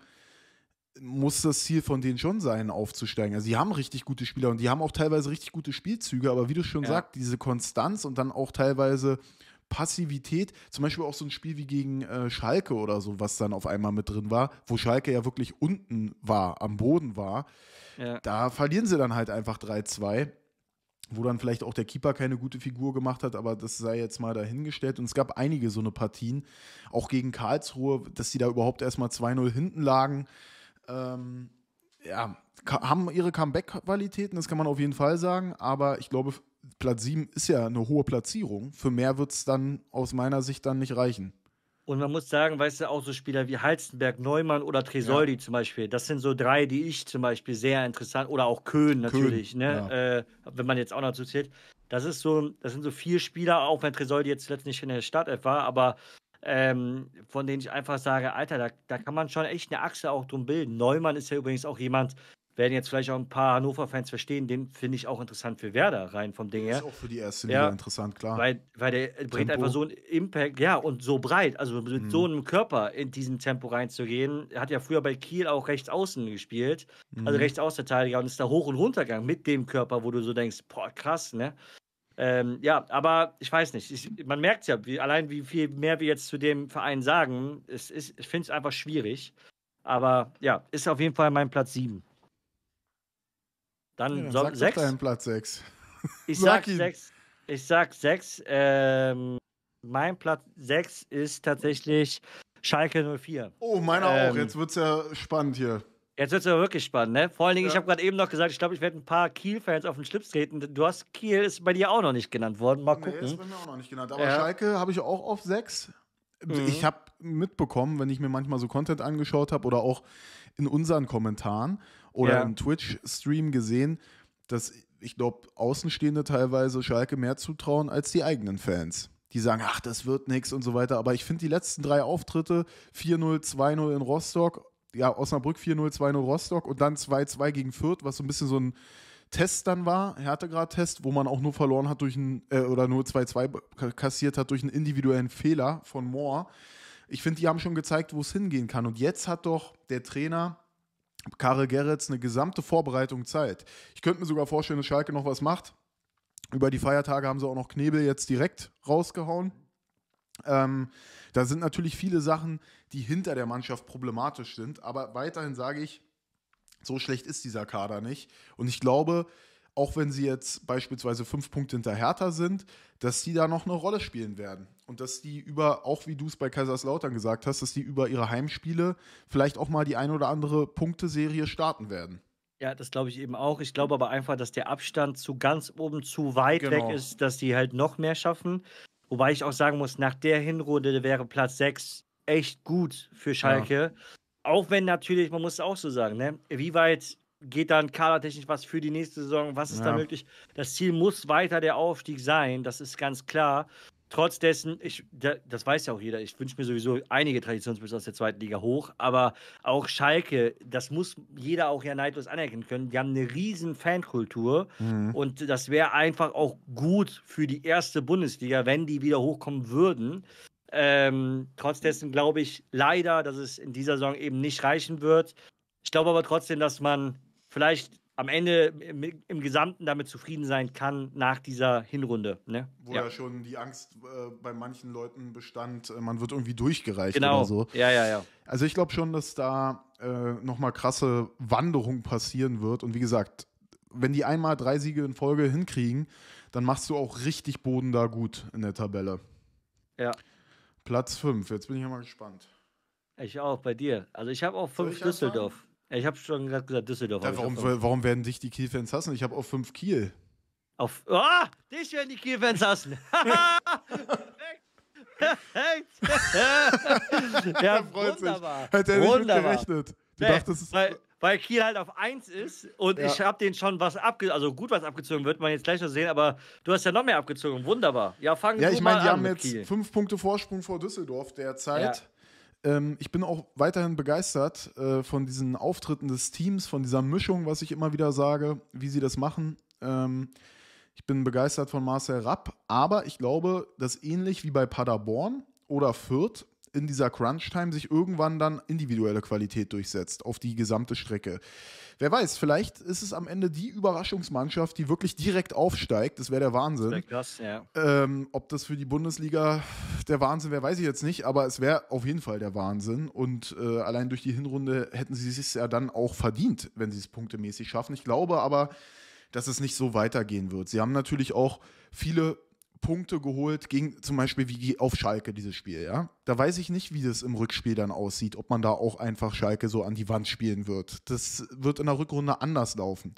S1: muss das Ziel von denen schon sein, aufzusteigen. Also sie haben richtig gute Spieler und die haben auch teilweise richtig gute Spielzüge, aber wie du schon ja. sagst, diese Konstanz und dann auch teilweise Passivität, zum Beispiel auch so ein Spiel wie gegen äh, Schalke oder so, was dann auf einmal mit drin war, wo Schalke ja wirklich unten war, am Boden war. Ja. Da verlieren sie dann halt einfach 3-2 wo dann vielleicht auch der Keeper keine gute Figur gemacht hat, aber das sei jetzt mal dahingestellt. Und es gab einige so eine Partien, auch gegen Karlsruhe, dass sie da überhaupt erstmal 2-0 hinten lagen ähm, ja, haben ihre Comeback-Qualitäten, das kann man auf jeden Fall sagen, aber ich glaube, Platz 7 ist ja eine hohe Platzierung. Für mehr wird es dann aus meiner Sicht dann nicht reichen.
S2: Und man muss sagen, weißt du, auch so Spieler wie Halstenberg, Neumann oder Tresoldi ja. zum Beispiel, das sind so drei, die ich zum Beispiel sehr interessant, oder auch Köhn natürlich, Köhn, ne? Ja. Äh, wenn man jetzt auch noch dazu zählt. Das ist so, das sind so vier Spieler, auch wenn Tresoldi jetzt letztlich nicht in der Stadt war, aber ähm, von denen ich einfach sage, Alter, da, da kann man schon echt eine Achse auch drum bilden. Neumann ist ja übrigens auch jemand, werden jetzt vielleicht auch ein paar Hannover-Fans verstehen, den finde ich auch interessant für Werder rein vom Ding her. Ist auch für die erste Liga ja,
S1: interessant, klar. Weil,
S2: weil der Tempo. bringt einfach so einen Impact, ja, und so breit, also mit mhm. so einem Körper in diesem Tempo reinzugehen. Er hat ja früher bei Kiel auch rechts außen gespielt, also mhm. also rechts Außenverteidiger und ist da hoch und runter gegangen mit dem Körper, wo du so denkst, boah, krass, ne? Ähm, ja, aber ich weiß nicht. Ich, man merkt ja, wie, allein wie viel mehr wir jetzt zu dem Verein sagen. Es ist, ich finde es einfach schwierig. Aber ja, ist auf jeden Fall mein Platz 7. Dann, ja, dann sag sechs. Dein
S1: Platz 6. Ich sag 6.
S2: Ich sag 6. Ähm, mein Platz 6 ist tatsächlich Schalke
S1: 04. Oh, meiner ähm, auch. Jetzt wird es ja spannend hier.
S2: Jetzt wird es aber wirklich spannend, ne? Vor allen Dingen, ja. ich habe gerade eben noch gesagt, ich glaube, ich werde ein paar Kiel-Fans auf den Schlips treten. Du hast Kiel, ist bei dir auch noch nicht genannt worden. Mal gucken. Nee, ist bei mir
S1: auch noch nicht genannt. Aber ja. Schalke habe ich auch auf sechs. Mhm. Ich habe mitbekommen, wenn ich mir manchmal so Content angeschaut habe oder auch in unseren Kommentaren oder ja. im Twitch-Stream gesehen, dass ich glaube, Außenstehende teilweise Schalke mehr zutrauen als die eigenen Fans die sagen, ach, das wird nichts und so weiter. Aber ich finde die letzten drei Auftritte, 4-0, 2-0 in Rostock ja, Osnabrück 4-0, 2-0 Rostock und dann 2-2 gegen Fürth, was so ein bisschen so ein Test dann war, Härtegrad-Test, wo man auch nur verloren hat durch ein, äh, oder nur 2-2 kassiert hat durch einen individuellen Fehler von Moore. Ich finde, die haben schon gezeigt, wo es hingehen kann. Und jetzt hat doch der Trainer Karel Gerrits eine gesamte Vorbereitung Zeit. Ich könnte mir sogar vorstellen, dass Schalke noch was macht. Über die Feiertage haben sie auch noch Knebel jetzt direkt rausgehauen. Ähm, da sind natürlich viele Sachen, die hinter der Mannschaft problematisch sind. Aber weiterhin sage ich, so schlecht ist dieser Kader nicht. Und ich glaube, auch wenn sie jetzt beispielsweise fünf Punkte hinter Hertha sind, dass sie da noch eine Rolle spielen werden. Und dass die über, auch wie du es bei Kaiserslautern gesagt hast, dass die über ihre Heimspiele vielleicht auch mal die ein oder andere Punkteserie starten werden. Ja, das
S2: glaube ich eben auch. Ich glaube aber einfach, dass der Abstand zu ganz oben zu weit genau. weg ist, dass die halt noch mehr schaffen. Wobei ich auch sagen muss, nach der Hinrunde wäre Platz 6 echt gut für Schalke. Ja. Auch wenn natürlich, man muss es auch so sagen, ne? wie weit geht dann kadertechnisch was für die nächste Saison, was ist ja. da möglich? Das Ziel muss weiter der Aufstieg sein, das ist ganz klar. Trotz dessen, ich, das weiß ja auch jeder, ich wünsche mir sowieso einige Traditionsbücher aus der zweiten Liga hoch, aber auch Schalke, das muss jeder auch ja neidlos anerkennen können. Die haben eine riesen Fankultur mhm. und das wäre einfach auch gut für die erste Bundesliga, wenn die wieder hochkommen würden. Ähm, trotz glaube ich leider, dass es in dieser Saison eben nicht reichen wird. Ich glaube aber trotzdem, dass man vielleicht am Ende im, im Gesamten damit zufrieden sein kann nach dieser Hinrunde. Ne? Wo ja. ja
S1: schon die Angst äh, bei manchen Leuten bestand, äh, man wird irgendwie durchgereicht genau. oder so. Ja, ja, ja. Also ich glaube schon, dass da äh, nochmal krasse Wanderung passieren wird. Und wie gesagt, wenn die einmal drei Siege in Folge hinkriegen, dann machst du auch richtig Boden da gut in der Tabelle. Ja. Platz 5. Jetzt bin ich ja mal gespannt.
S2: Ich auch, bei dir. Also ich habe auch 5 Düsseldorf. Ja, ich habe schon gerade gesagt Düsseldorf. Ja, warum, warum
S1: werden dich die Kiel-Fans hassen? Ich habe auch 5 Kiel. Auf, oh, dich werden die Kiel-Fans hassen. Perfekt. ja, freut wunderbar. Sich. Hätte er nicht gerechnet. Du Nein, dachtest,
S2: es weil Kiel halt auf 1 ist und ja. ich habe den schon was abgezogen, also gut was abgezogen wird, man jetzt gleich noch sehen, aber du hast ja noch mehr abgezogen, wunderbar.
S1: Ja, fangen wir ja, ich mein, mal an. Ja, ich meine, die haben jetzt 5 Punkte Vorsprung vor Düsseldorf derzeit. Ja. Ähm, ich bin auch weiterhin begeistert äh, von diesen Auftritten des Teams, von dieser Mischung, was ich immer wieder sage, wie sie das machen. Ähm, ich bin begeistert von Marcel Rapp, aber ich glaube, dass ähnlich wie bei Paderborn oder Fürth in dieser Crunch-Time sich irgendwann dann individuelle Qualität durchsetzt auf die gesamte Strecke. Wer weiß, vielleicht ist es am Ende die Überraschungsmannschaft, die wirklich direkt aufsteigt. Das wäre der Wahnsinn. Das wär krass, ja. ähm, ob das für die Bundesliga der Wahnsinn wäre, weiß ich jetzt nicht, aber es wäre auf jeden Fall der Wahnsinn. Und äh, allein durch die Hinrunde hätten sie es ja dann auch verdient, wenn sie es punktemäßig schaffen. Ich glaube aber, dass es nicht so weitergehen wird. Sie haben natürlich auch viele Punkte geholt gegen zum Beispiel wie auf Schalke dieses Spiel, ja. Da weiß ich nicht, wie das im Rückspiel dann aussieht, ob man da auch einfach Schalke so an die Wand spielen wird. Das wird in der Rückrunde anders laufen,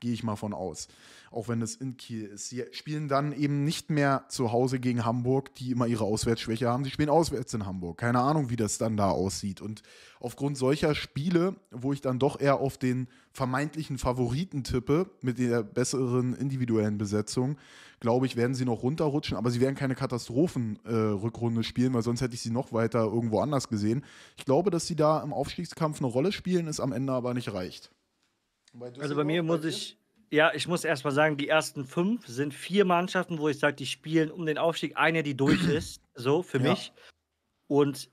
S1: gehe ich mal von aus. Auch wenn es in Kiel ist. Sie spielen dann eben nicht mehr zu Hause gegen Hamburg, die immer ihre Auswärtsschwäche haben. Sie spielen auswärts in Hamburg. Keine Ahnung, wie das dann da aussieht. Und aufgrund solcher Spiele, wo ich dann doch eher auf den vermeintlichen Favoriten tippe, mit der besseren individuellen Besetzung, glaube ich, werden sie noch runterrutschen, aber sie werden keine Katastrophenrückrunde äh, spielen, weil sonst hätte ich sie noch weiter irgendwo anders gesehen. Ich glaube, dass sie da im Aufstiegskampf eine Rolle spielen, ist am Ende aber nicht reicht. Bei also bei
S2: mir muss ich, ja, ich muss erstmal sagen, die ersten fünf sind vier Mannschaften, wo ich sage, die spielen um den Aufstieg. Eine, die durch ist, so für ja. mich. Und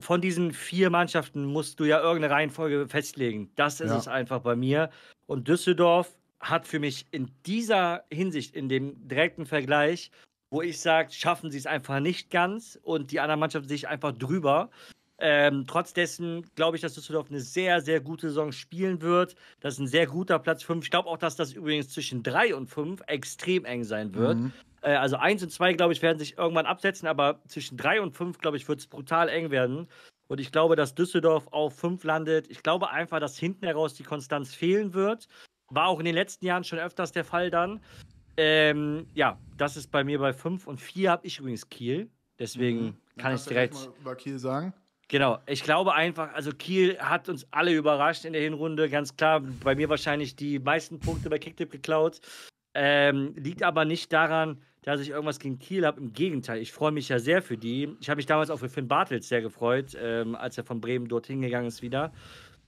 S2: von diesen vier Mannschaften musst du ja irgendeine Reihenfolge festlegen. Das ist ja. es einfach bei mir. Und Düsseldorf hat für mich in dieser Hinsicht, in dem direkten Vergleich, wo ich sage, schaffen sie es einfach nicht ganz und die anderen Mannschaften sich einfach drüber. Ähm, trotz dessen glaube ich, dass Düsseldorf eine sehr, sehr gute Saison spielen wird. Das ist ein sehr guter Platz 5. Ich glaube auch, dass das übrigens zwischen 3 und 5 extrem eng sein wird. Mhm. Äh, also 1 und 2, glaube ich, werden sich irgendwann absetzen, aber zwischen 3 und 5, glaube ich, wird es brutal eng werden. Und ich glaube, dass Düsseldorf auf 5 landet. Ich glaube einfach, dass hinten heraus die Konstanz fehlen wird. War auch in den letzten Jahren schon öfters der Fall dann. Ähm, ja, das ist bei mir bei 5 und 4 habe ich übrigens Kiel. Deswegen mhm. kann ich direkt. Mal über Kiel sagen. Genau, ich glaube einfach, also Kiel hat uns alle überrascht in der Hinrunde, ganz klar. Bei mir wahrscheinlich die meisten Punkte bei Kicktip geklaut. Ähm, liegt aber nicht daran, dass ich irgendwas gegen Kiel habe. Im Gegenteil, ich freue mich ja sehr für die. Ich habe mich damals auch für Finn Bartels sehr gefreut, ähm, als er von Bremen dorthin gegangen ist wieder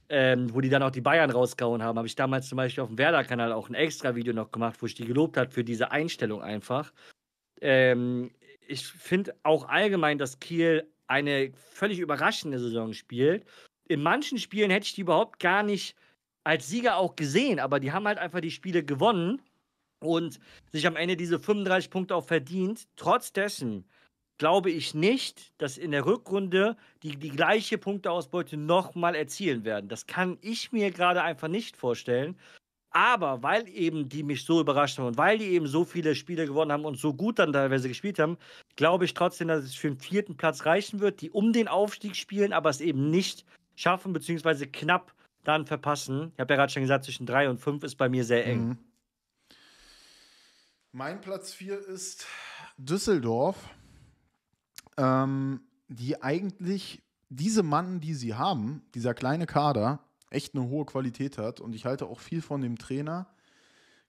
S2: ähm, wo die dann auch die Bayern rausgehauen haben, habe ich damals zum Beispiel auf dem Werder-Kanal auch ein extra Video noch gemacht, wo ich die gelobt habe für diese Einstellung einfach. Ähm, ich finde auch allgemein, dass Kiel eine völlig überraschende Saison spielt. In manchen Spielen hätte ich die überhaupt gar nicht als Sieger auch gesehen, aber die haben halt einfach die Spiele gewonnen und sich am Ende diese 35 Punkte auch verdient. Trotz dessen, glaube ich nicht, dass in der Rückrunde die, die gleiche Punkteausbeute nochmal erzielen werden. Das kann ich mir gerade einfach nicht vorstellen. Aber weil eben die mich so überrascht haben und weil die eben so viele Spiele gewonnen haben und so gut dann teilweise gespielt haben, glaube ich trotzdem, dass es für den vierten Platz reichen wird, die um den Aufstieg spielen, aber es eben nicht schaffen, beziehungsweise knapp dann verpassen. Ich habe ja gerade schon gesagt, zwischen drei und fünf
S1: ist bei mir sehr eng. Mhm. Mein Platz vier ist Düsseldorf ähm, die eigentlich diese Mann, die sie haben, dieser kleine Kader, echt eine hohe Qualität hat. Und ich halte auch viel von dem Trainer.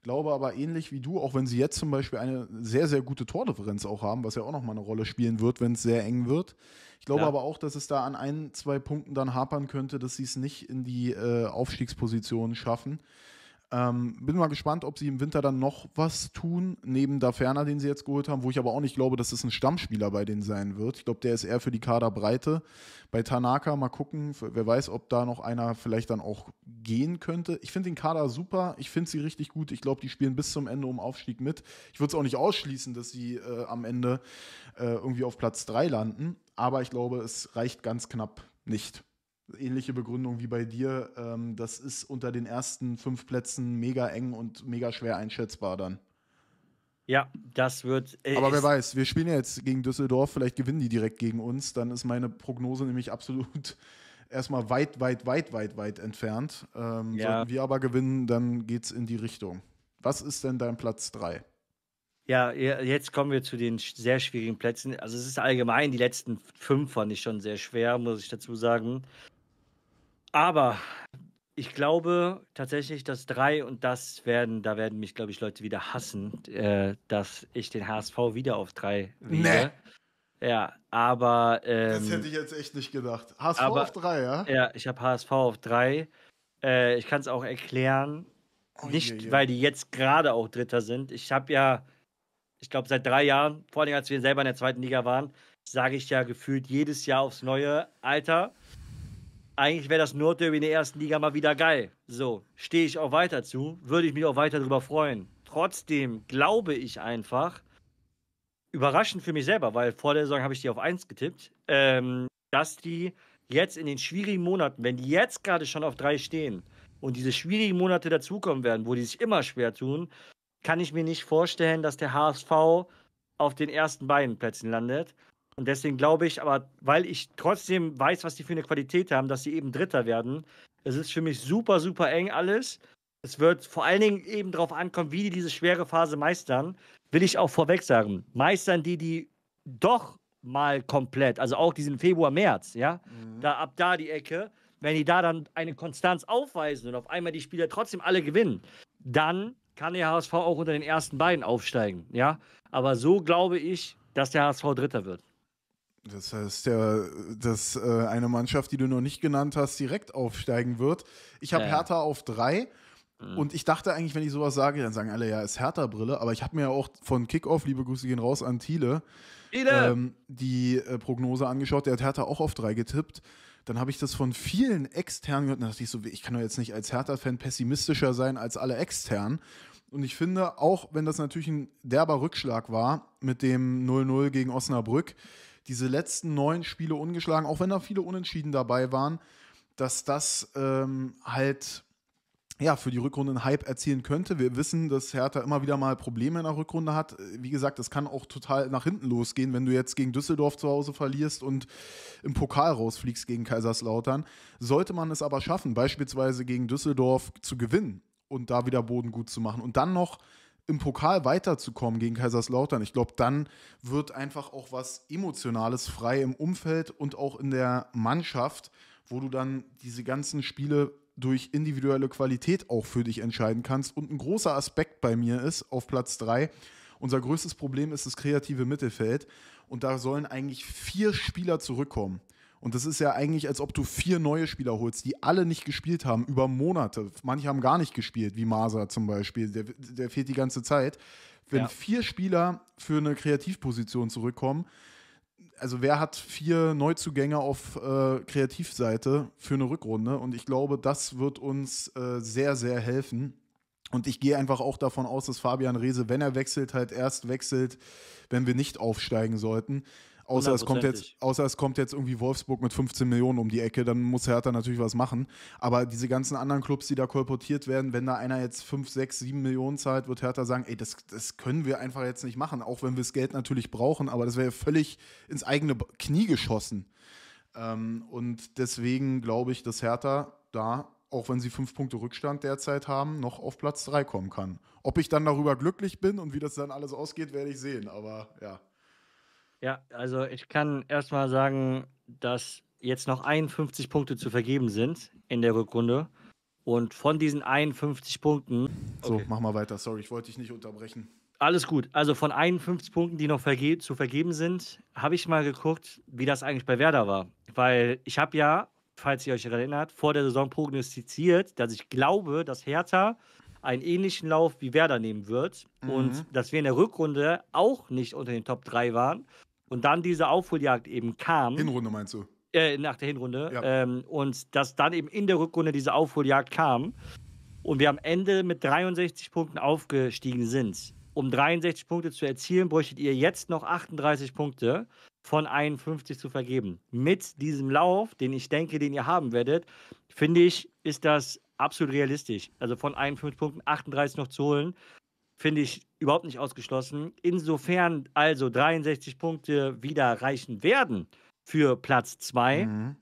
S1: Glaube aber ähnlich wie du, auch wenn sie jetzt zum Beispiel eine sehr, sehr gute Tordifferenz auch haben, was ja auch nochmal eine Rolle spielen wird, wenn es sehr eng wird. Ich glaube ja. aber auch, dass es da an ein, zwei Punkten dann hapern könnte, dass sie es nicht in die äh, Aufstiegsposition schaffen. Ähm, bin mal gespannt, ob sie im Winter dann noch was tun, neben da Ferner, den sie jetzt geholt haben, wo ich aber auch nicht glaube, dass es das ein Stammspieler bei denen sein wird. Ich glaube, der ist eher für die Kaderbreite. Bei Tanaka mal gucken, wer weiß, ob da noch einer vielleicht dann auch gehen könnte. Ich finde den Kader super, ich finde sie richtig gut. Ich glaube, die spielen bis zum Ende um Aufstieg mit. Ich würde es auch nicht ausschließen, dass sie äh, am Ende äh, irgendwie auf Platz 3 landen, aber ich glaube, es reicht ganz knapp nicht ähnliche Begründung wie bei dir. Ähm, das ist unter den ersten fünf Plätzen mega eng und mega schwer einschätzbar dann.
S2: Ja, das wird. Äh, Aber wer weiß,
S1: wir spielen ja jetzt gegen Düsseldorf, vielleicht gewinnen die direkt gegen uns. Dann ist meine Prognose nämlich absolut erstmal weit, weit, weit, weit, weit entfernt. Ähm, ja. Sollten wir aber gewinnen, dann geht es in die Richtung. Was ist denn dein Platz 3?
S2: Ja, jetzt kommen wir zu den sehr schwierigen Plätzen. Also es ist allgemein, die letzten fünf fand ich schon sehr schwer, muss ich dazu sagen. Aber ich glaube tatsächlich, dass drei und das werden, da werden mich, glaube ich, Leute wieder hassen, äh, dass ich den HSV wieder auf drei wähle. Nee. Ja, aber. Ähm, das hätte
S1: ich jetzt echt nicht gedacht. HSV aber, auf drei, ja? Ja,
S2: ich habe HSV auf drei. Äh, ich kann es auch erklären. Oh, nicht, je, je. weil die jetzt gerade auch Dritter sind. Ich habe ja, ich glaube, seit drei Jahren, vor allem als wir selber in der zweiten Liga waren, sage ich ja gefühlt jedes Jahr aufs Neue, Alter, eigentlich wäre das Nordderby in der ersten Liga mal wieder geil. So, stehe ich auch weiter zu, würde ich mich auch weiter darüber freuen. Trotzdem glaube ich einfach, überraschend für mich selber, weil vor der Saison habe ich die auf 1 getippt, ähm, dass die jetzt in den schwierigen Monaten, wenn die jetzt gerade schon auf 3 stehen und diese schwierigen Monate dazukommen werden, wo die sich immer schwer tun, kann ich mir nicht vorstellen, dass der HSV auf den ersten beiden Plätzen landet. Und deswegen glaube ich, aber weil ich trotzdem weiß, was die für eine Qualität haben, dass sie eben Dritter werden. Es ist für mich super, super eng alles. Es wird vor allen Dingen eben darauf ankommen, wie die diese schwere Phase meistern. Will ich auch vorweg sagen. Meistern die die doch mal komplett, also auch diesen Februar, März, ja, mhm. da ab da die Ecke. Wenn die da dann eine Konstanz aufweisen und auf einmal die Spieler trotzdem alle gewinnen, dann kann der HSV auch unter den ersten beiden aufsteigen, ja. Aber so glaube ich, dass der HSV Dritter wird.
S1: Das heißt ja, dass äh, eine Mannschaft, die du noch nicht genannt hast, direkt aufsteigen wird. Ich habe ja. Hertha auf drei. Mhm. Und ich dachte eigentlich, wenn ich sowas sage, dann sagen alle, ja, ist Hertha-Brille. Aber ich habe mir ja auch von Kickoff, liebe Grüße gehen raus an Thiele, ähm, die äh, Prognose angeschaut. Der hat Hertha auch auf drei getippt. Dann habe ich das von vielen externen gehört. Dann dachte ich so, ich kann doch jetzt nicht als Hertha-Fan pessimistischer sein als alle externen. Und ich finde, auch wenn das natürlich ein derber Rückschlag war mit dem 0-0 gegen Osnabrück, diese letzten neun Spiele ungeschlagen, auch wenn da viele Unentschieden dabei waren, dass das ähm, halt ja, für die Rückrunde einen Hype erzielen könnte. Wir wissen, dass Hertha immer wieder mal Probleme in der Rückrunde hat. Wie gesagt, das kann auch total nach hinten losgehen, wenn du jetzt gegen Düsseldorf zu Hause verlierst und im Pokal rausfliegst gegen Kaiserslautern. Sollte man es aber schaffen, beispielsweise gegen Düsseldorf zu gewinnen und da wieder Boden gut zu machen und dann noch im Pokal weiterzukommen gegen Kaiserslautern, ich glaube, dann wird einfach auch was Emotionales frei im Umfeld und auch in der Mannschaft, wo du dann diese ganzen Spiele durch individuelle Qualität auch für dich entscheiden kannst. Und ein großer Aspekt bei mir ist auf Platz 3, unser größtes Problem ist das kreative Mittelfeld. Und da sollen eigentlich vier Spieler zurückkommen. Und das ist ja eigentlich, als ob du vier neue Spieler holst, die alle nicht gespielt haben, über Monate. Manche haben gar nicht gespielt, wie Masa zum Beispiel. Der, der fehlt die ganze Zeit. Wenn ja. vier Spieler für eine Kreativposition zurückkommen, also wer hat vier Neuzugänge auf äh, Kreativseite für eine Rückrunde? Und ich glaube, das wird uns äh, sehr, sehr helfen. Und ich gehe einfach auch davon aus, dass Fabian Reese, wenn er wechselt, halt erst wechselt, wenn wir nicht aufsteigen sollten. Außer es, kommt jetzt, außer es kommt jetzt irgendwie Wolfsburg mit 15 Millionen um die Ecke, dann muss Hertha natürlich was machen. Aber diese ganzen anderen Clubs, die da kolportiert werden, wenn da einer jetzt 5, 6, 7 Millionen zahlt, wird Hertha sagen, ey, das, das können wir einfach jetzt nicht machen, auch wenn wir das Geld natürlich brauchen, aber das wäre völlig ins eigene Knie geschossen. Ähm, und deswegen glaube ich, dass Hertha da auch wenn sie fünf Punkte Rückstand derzeit haben, noch auf Platz 3 kommen kann. Ob ich dann darüber glücklich bin und wie das dann alles ausgeht, werde ich sehen. Aber ja.
S2: Ja, also ich kann erstmal sagen, dass jetzt noch 51 Punkte zu vergeben sind in der Rückrunde. Und von diesen 51 Punkten.
S1: So, okay. mach mal weiter. Sorry, ich wollte dich nicht unterbrechen.
S2: Alles gut. Also von 51 Punkten, die noch verge zu vergeben sind, habe ich mal geguckt, wie das eigentlich bei Werder war. Weil ich habe ja, falls ihr euch erinnert, vor der Saison prognostiziert, dass ich glaube, dass Hertha einen ähnlichen Lauf wie Werder nehmen wird mhm. und dass wir in der Rückrunde auch nicht unter den Top 3 waren und dann diese Aufholjagd eben kam. Hinrunde meinst du? Äh, nach der Hinrunde. Ja. Ähm, und dass dann eben in der Rückrunde diese Aufholjagd kam und wir am Ende mit 63 Punkten aufgestiegen sind. Um 63 Punkte zu erzielen, bräuchtet ihr jetzt noch 38 Punkte von 51 zu vergeben. Mit diesem Lauf, den ich denke, den ihr haben werdet, finde ich, ist das absolut realistisch. Also von 51 Punkten 38 noch zu holen finde ich überhaupt nicht ausgeschlossen. Insofern also 63 Punkte wieder reichen werden für Platz 2, mhm.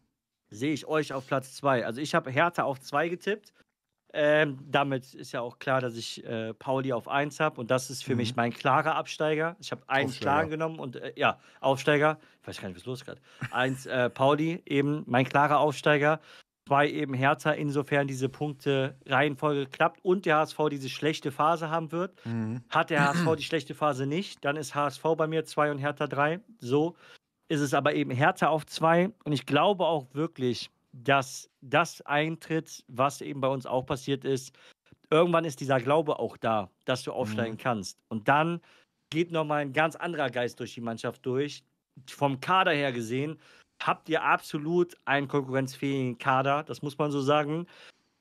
S2: sehe ich euch auf Platz 2. Also ich habe Hertha auf 2 getippt. Ähm, damit ist ja auch klar, dass ich äh, Pauli auf 1 habe und das ist für mhm. mich mein klarer Absteiger. Ich habe eins klar genommen und äh, ja, Aufsteiger, ich weiß gar nicht, was los ist gerade. eins äh, Pauli, eben mein klarer Aufsteiger bei eben Hertha, insofern diese Punkte-Reihenfolge klappt und der HSV diese schlechte Phase haben wird. Mhm. Hat der HSV die schlechte Phase nicht, dann ist HSV bei mir 2 und Hertha 3. So ist es aber eben Hertha auf 2. Und ich glaube auch wirklich, dass das eintritt, was eben bei uns auch passiert ist. Irgendwann ist dieser Glaube auch da, dass du aufsteigen mhm. kannst. Und dann geht nochmal ein ganz anderer Geist durch die Mannschaft durch. Vom Kader her gesehen habt ihr absolut einen konkurrenzfähigen Kader, das muss man so sagen.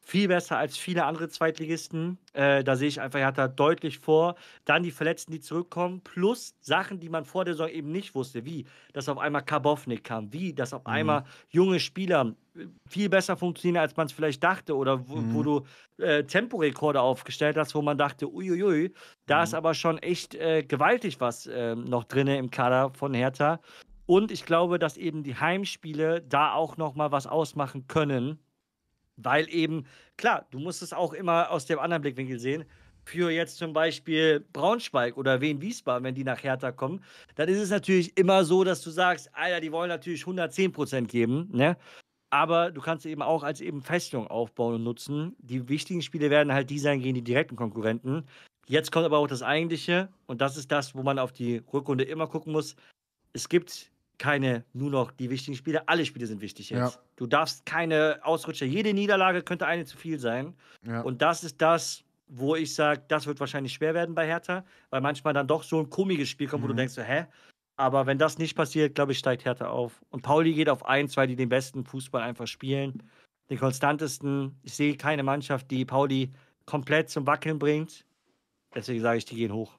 S2: Viel besser als viele andere Zweitligisten. Äh, da sehe ich einfach Hertha deutlich vor. Dann die Verletzten, die zurückkommen, plus Sachen, die man vor der Saison eben nicht wusste, wie dass auf einmal Karbovnik kam, wie dass auf mhm. einmal junge Spieler äh, viel besser funktionieren, als man es vielleicht dachte, oder wo, mhm. wo du äh, Temporekorde aufgestellt hast, wo man dachte, uiuiui, da mhm. ist aber schon echt äh, gewaltig was ähm, noch drin im Kader von Hertha. Und ich glaube, dass eben die Heimspiele da auch noch mal was ausmachen können, weil eben klar, du musst es auch immer aus dem anderen Blickwinkel sehen. Für jetzt zum Beispiel Braunschweig oder Wien Wiesbaden, wenn die nach Hertha kommen, dann ist es natürlich immer so, dass du sagst, Alter, die wollen natürlich 110 Prozent geben, ne? Aber du kannst eben auch als eben Festung aufbauen und nutzen. Die wichtigen Spiele werden halt die sein gegen die direkten Konkurrenten. Jetzt kommt aber auch das Eigentliche und das ist das, wo man auf die Rückrunde immer gucken muss. Es gibt keine, nur noch die wichtigen Spiele. Alle Spiele sind wichtig jetzt. Ja. Du darfst keine Ausrutscher. Jede Niederlage könnte eine zu viel sein. Ja. Und das ist das, wo ich sage, das wird wahrscheinlich schwer werden bei Hertha, weil manchmal dann doch so ein komisches Spiel kommt, mhm. wo du mhm. denkst, hä? Aber wenn das nicht passiert, glaube ich, steigt Hertha auf. Und Pauli geht auf ein, zwei, die den besten Fußball einfach spielen. Den konstantesten. Ich sehe keine Mannschaft, die Pauli komplett zum Wackeln bringt. Deswegen sage ich, die gehen hoch.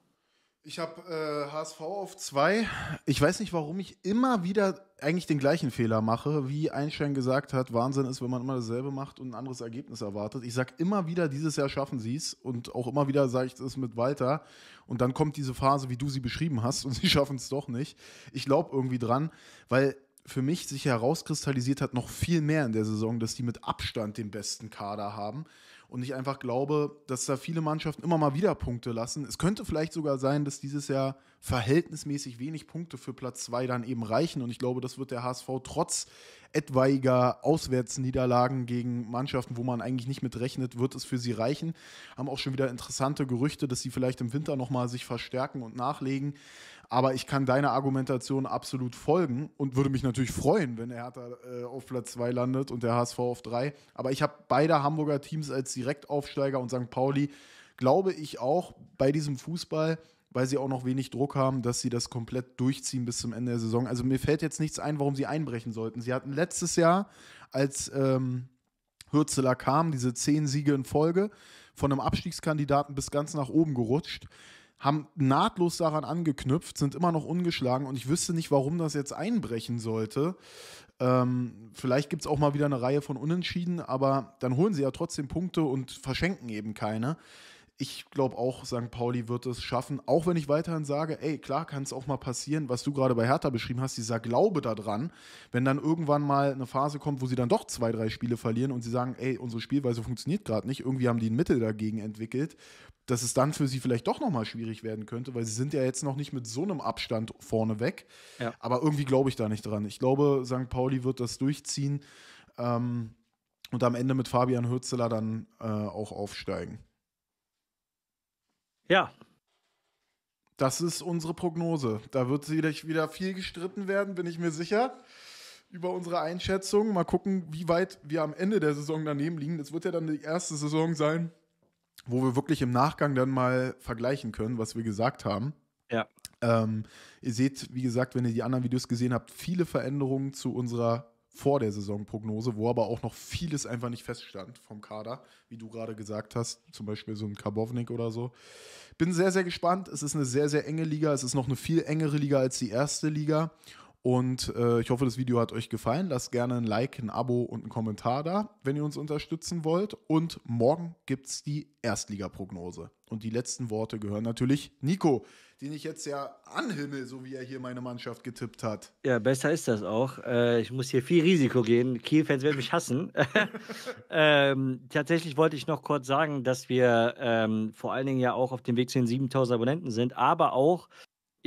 S1: Ich habe äh, HSV auf zwei. Ich weiß nicht, warum ich immer wieder eigentlich den gleichen Fehler mache, wie Einstein gesagt hat, Wahnsinn ist, wenn man immer dasselbe macht und ein anderes Ergebnis erwartet. Ich sage immer wieder, dieses Jahr schaffen sie es und auch immer wieder sage ich es mit Walter und dann kommt diese Phase, wie du sie beschrieben hast und sie schaffen es doch nicht. Ich glaube irgendwie dran, weil für mich sich herauskristallisiert hat, noch viel mehr in der Saison, dass die mit Abstand den besten Kader haben. Und ich einfach glaube, dass da viele Mannschaften immer mal wieder Punkte lassen. Es könnte vielleicht sogar sein, dass dieses Jahr verhältnismäßig wenig Punkte für Platz 2 dann eben reichen. Und ich glaube, das wird der HSV trotz etwaiger Auswärtsniederlagen gegen Mannschaften, wo man eigentlich nicht mit rechnet, wird es für sie reichen. Haben auch schon wieder interessante Gerüchte, dass sie vielleicht im Winter nochmal sich verstärken und nachlegen. Aber ich kann deiner Argumentation absolut folgen und würde mich natürlich freuen, wenn Hertha äh, auf Platz 2 landet und der HSV auf 3. Aber ich habe beide Hamburger Teams als Direktaufsteiger und St. Pauli, glaube ich auch, bei diesem Fußball weil sie auch noch wenig Druck haben, dass sie das komplett durchziehen bis zum Ende der Saison. Also mir fällt jetzt nichts ein, warum sie einbrechen sollten. Sie hatten letztes Jahr, als ähm, Hürzeler kam, diese zehn Siege in Folge, von einem Abstiegskandidaten bis ganz nach oben gerutscht haben nahtlos daran angeknüpft, sind immer noch ungeschlagen und ich wüsste nicht, warum das jetzt einbrechen sollte. Ähm, vielleicht gibt es auch mal wieder eine Reihe von Unentschieden, aber dann holen sie ja trotzdem Punkte und verschenken eben keine ich glaube auch, St. Pauli wird es schaffen, auch wenn ich weiterhin sage, ey, klar kann es auch mal passieren, was du gerade bei Hertha beschrieben hast, dieser Glaube daran, wenn dann irgendwann mal eine Phase kommt, wo sie dann doch zwei, drei Spiele verlieren und sie sagen, ey, unsere Spielweise funktioniert gerade nicht, irgendwie haben die ein Mittel dagegen entwickelt, dass es dann für sie vielleicht doch nochmal schwierig werden könnte, weil sie sind ja jetzt noch nicht mit so einem Abstand vorne weg. Ja. Aber irgendwie glaube ich da nicht dran. Ich glaube, St. Pauli wird das durchziehen ähm, und am Ende mit Fabian Hürzeler dann äh, auch aufsteigen. Ja. Das ist unsere Prognose. Da wird wieder viel gestritten werden, bin ich mir sicher über unsere Einschätzung. Mal gucken, wie weit wir am Ende der Saison daneben liegen. Das wird ja dann die erste Saison sein, wo wir wirklich im Nachgang dann mal vergleichen können, was wir gesagt haben. Ja. Ähm, ihr seht, wie gesagt, wenn ihr die anderen Videos gesehen habt, viele Veränderungen zu unserer vor der Saisonprognose, wo aber auch noch vieles einfach nicht feststand vom Kader, wie du gerade gesagt hast, zum Beispiel so ein Karbovnik oder so. Bin sehr, sehr gespannt. Es ist eine sehr, sehr enge Liga. Es ist noch eine viel engere Liga als die erste Liga. Und äh, ich hoffe, das Video hat euch gefallen. Lasst gerne ein Like, ein Abo und einen Kommentar da, wenn ihr uns unterstützen wollt. Und morgen gibt es die Erstligaprognose. Und die letzten Worte gehören natürlich Nico, den ich jetzt ja anhimmel, so wie er hier meine Mannschaft getippt hat.
S2: Ja, besser ist das auch. Äh, ich muss hier viel Risiko gehen. Kiel-Fans werden mich hassen. ähm, tatsächlich wollte ich noch kurz sagen, dass wir ähm, vor allen Dingen ja auch auf dem Weg zu den 7000 Abonnenten sind, aber auch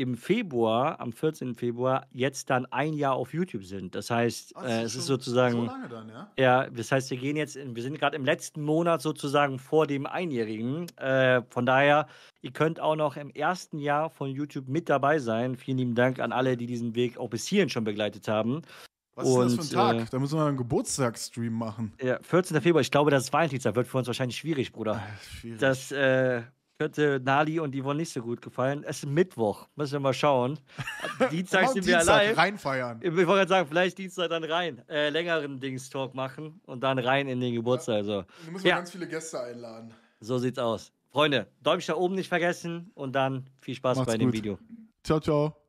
S2: im Februar, am 14. Februar, jetzt dann ein Jahr auf YouTube sind. Das heißt, Ach, äh, das äh, ist es ist sozusagen. So lange dann, ja? ja, das heißt, wir gehen jetzt, wir sind gerade im letzten Monat sozusagen vor dem Einjährigen. Äh, von daher, ihr könnt auch noch im ersten Jahr von YouTube mit dabei sein. Vielen lieben Dank an alle, die diesen Weg auch bis hierhin schon begleitet haben.
S1: Was und, ist das für ein Tag? Äh, da müssen wir einen Geburtstagsstream machen.
S2: Ja, 14. Februar, ich glaube, das ist Valentinstag, wird für uns wahrscheinlich schwierig, Bruder. Ach, schwierig. Das, äh, könnte Nali und Yvonne nicht so gut gefallen. Es ist Mittwoch, müssen wir mal schauen. Dienstag genau sind wir allein.
S1: reinfeiern.
S2: Ich wollte gerade sagen, vielleicht Dienstag dann rein, äh, längeren Dings-Talk machen und dann rein in den Geburtstag. Also. Da müssen ja. ganz
S1: viele Gäste einladen.
S2: So sieht's aus. Freunde, Däumchen da oben nicht vergessen und dann viel Spaß Macht's bei dem gut. Video.
S1: Ciao, ciao.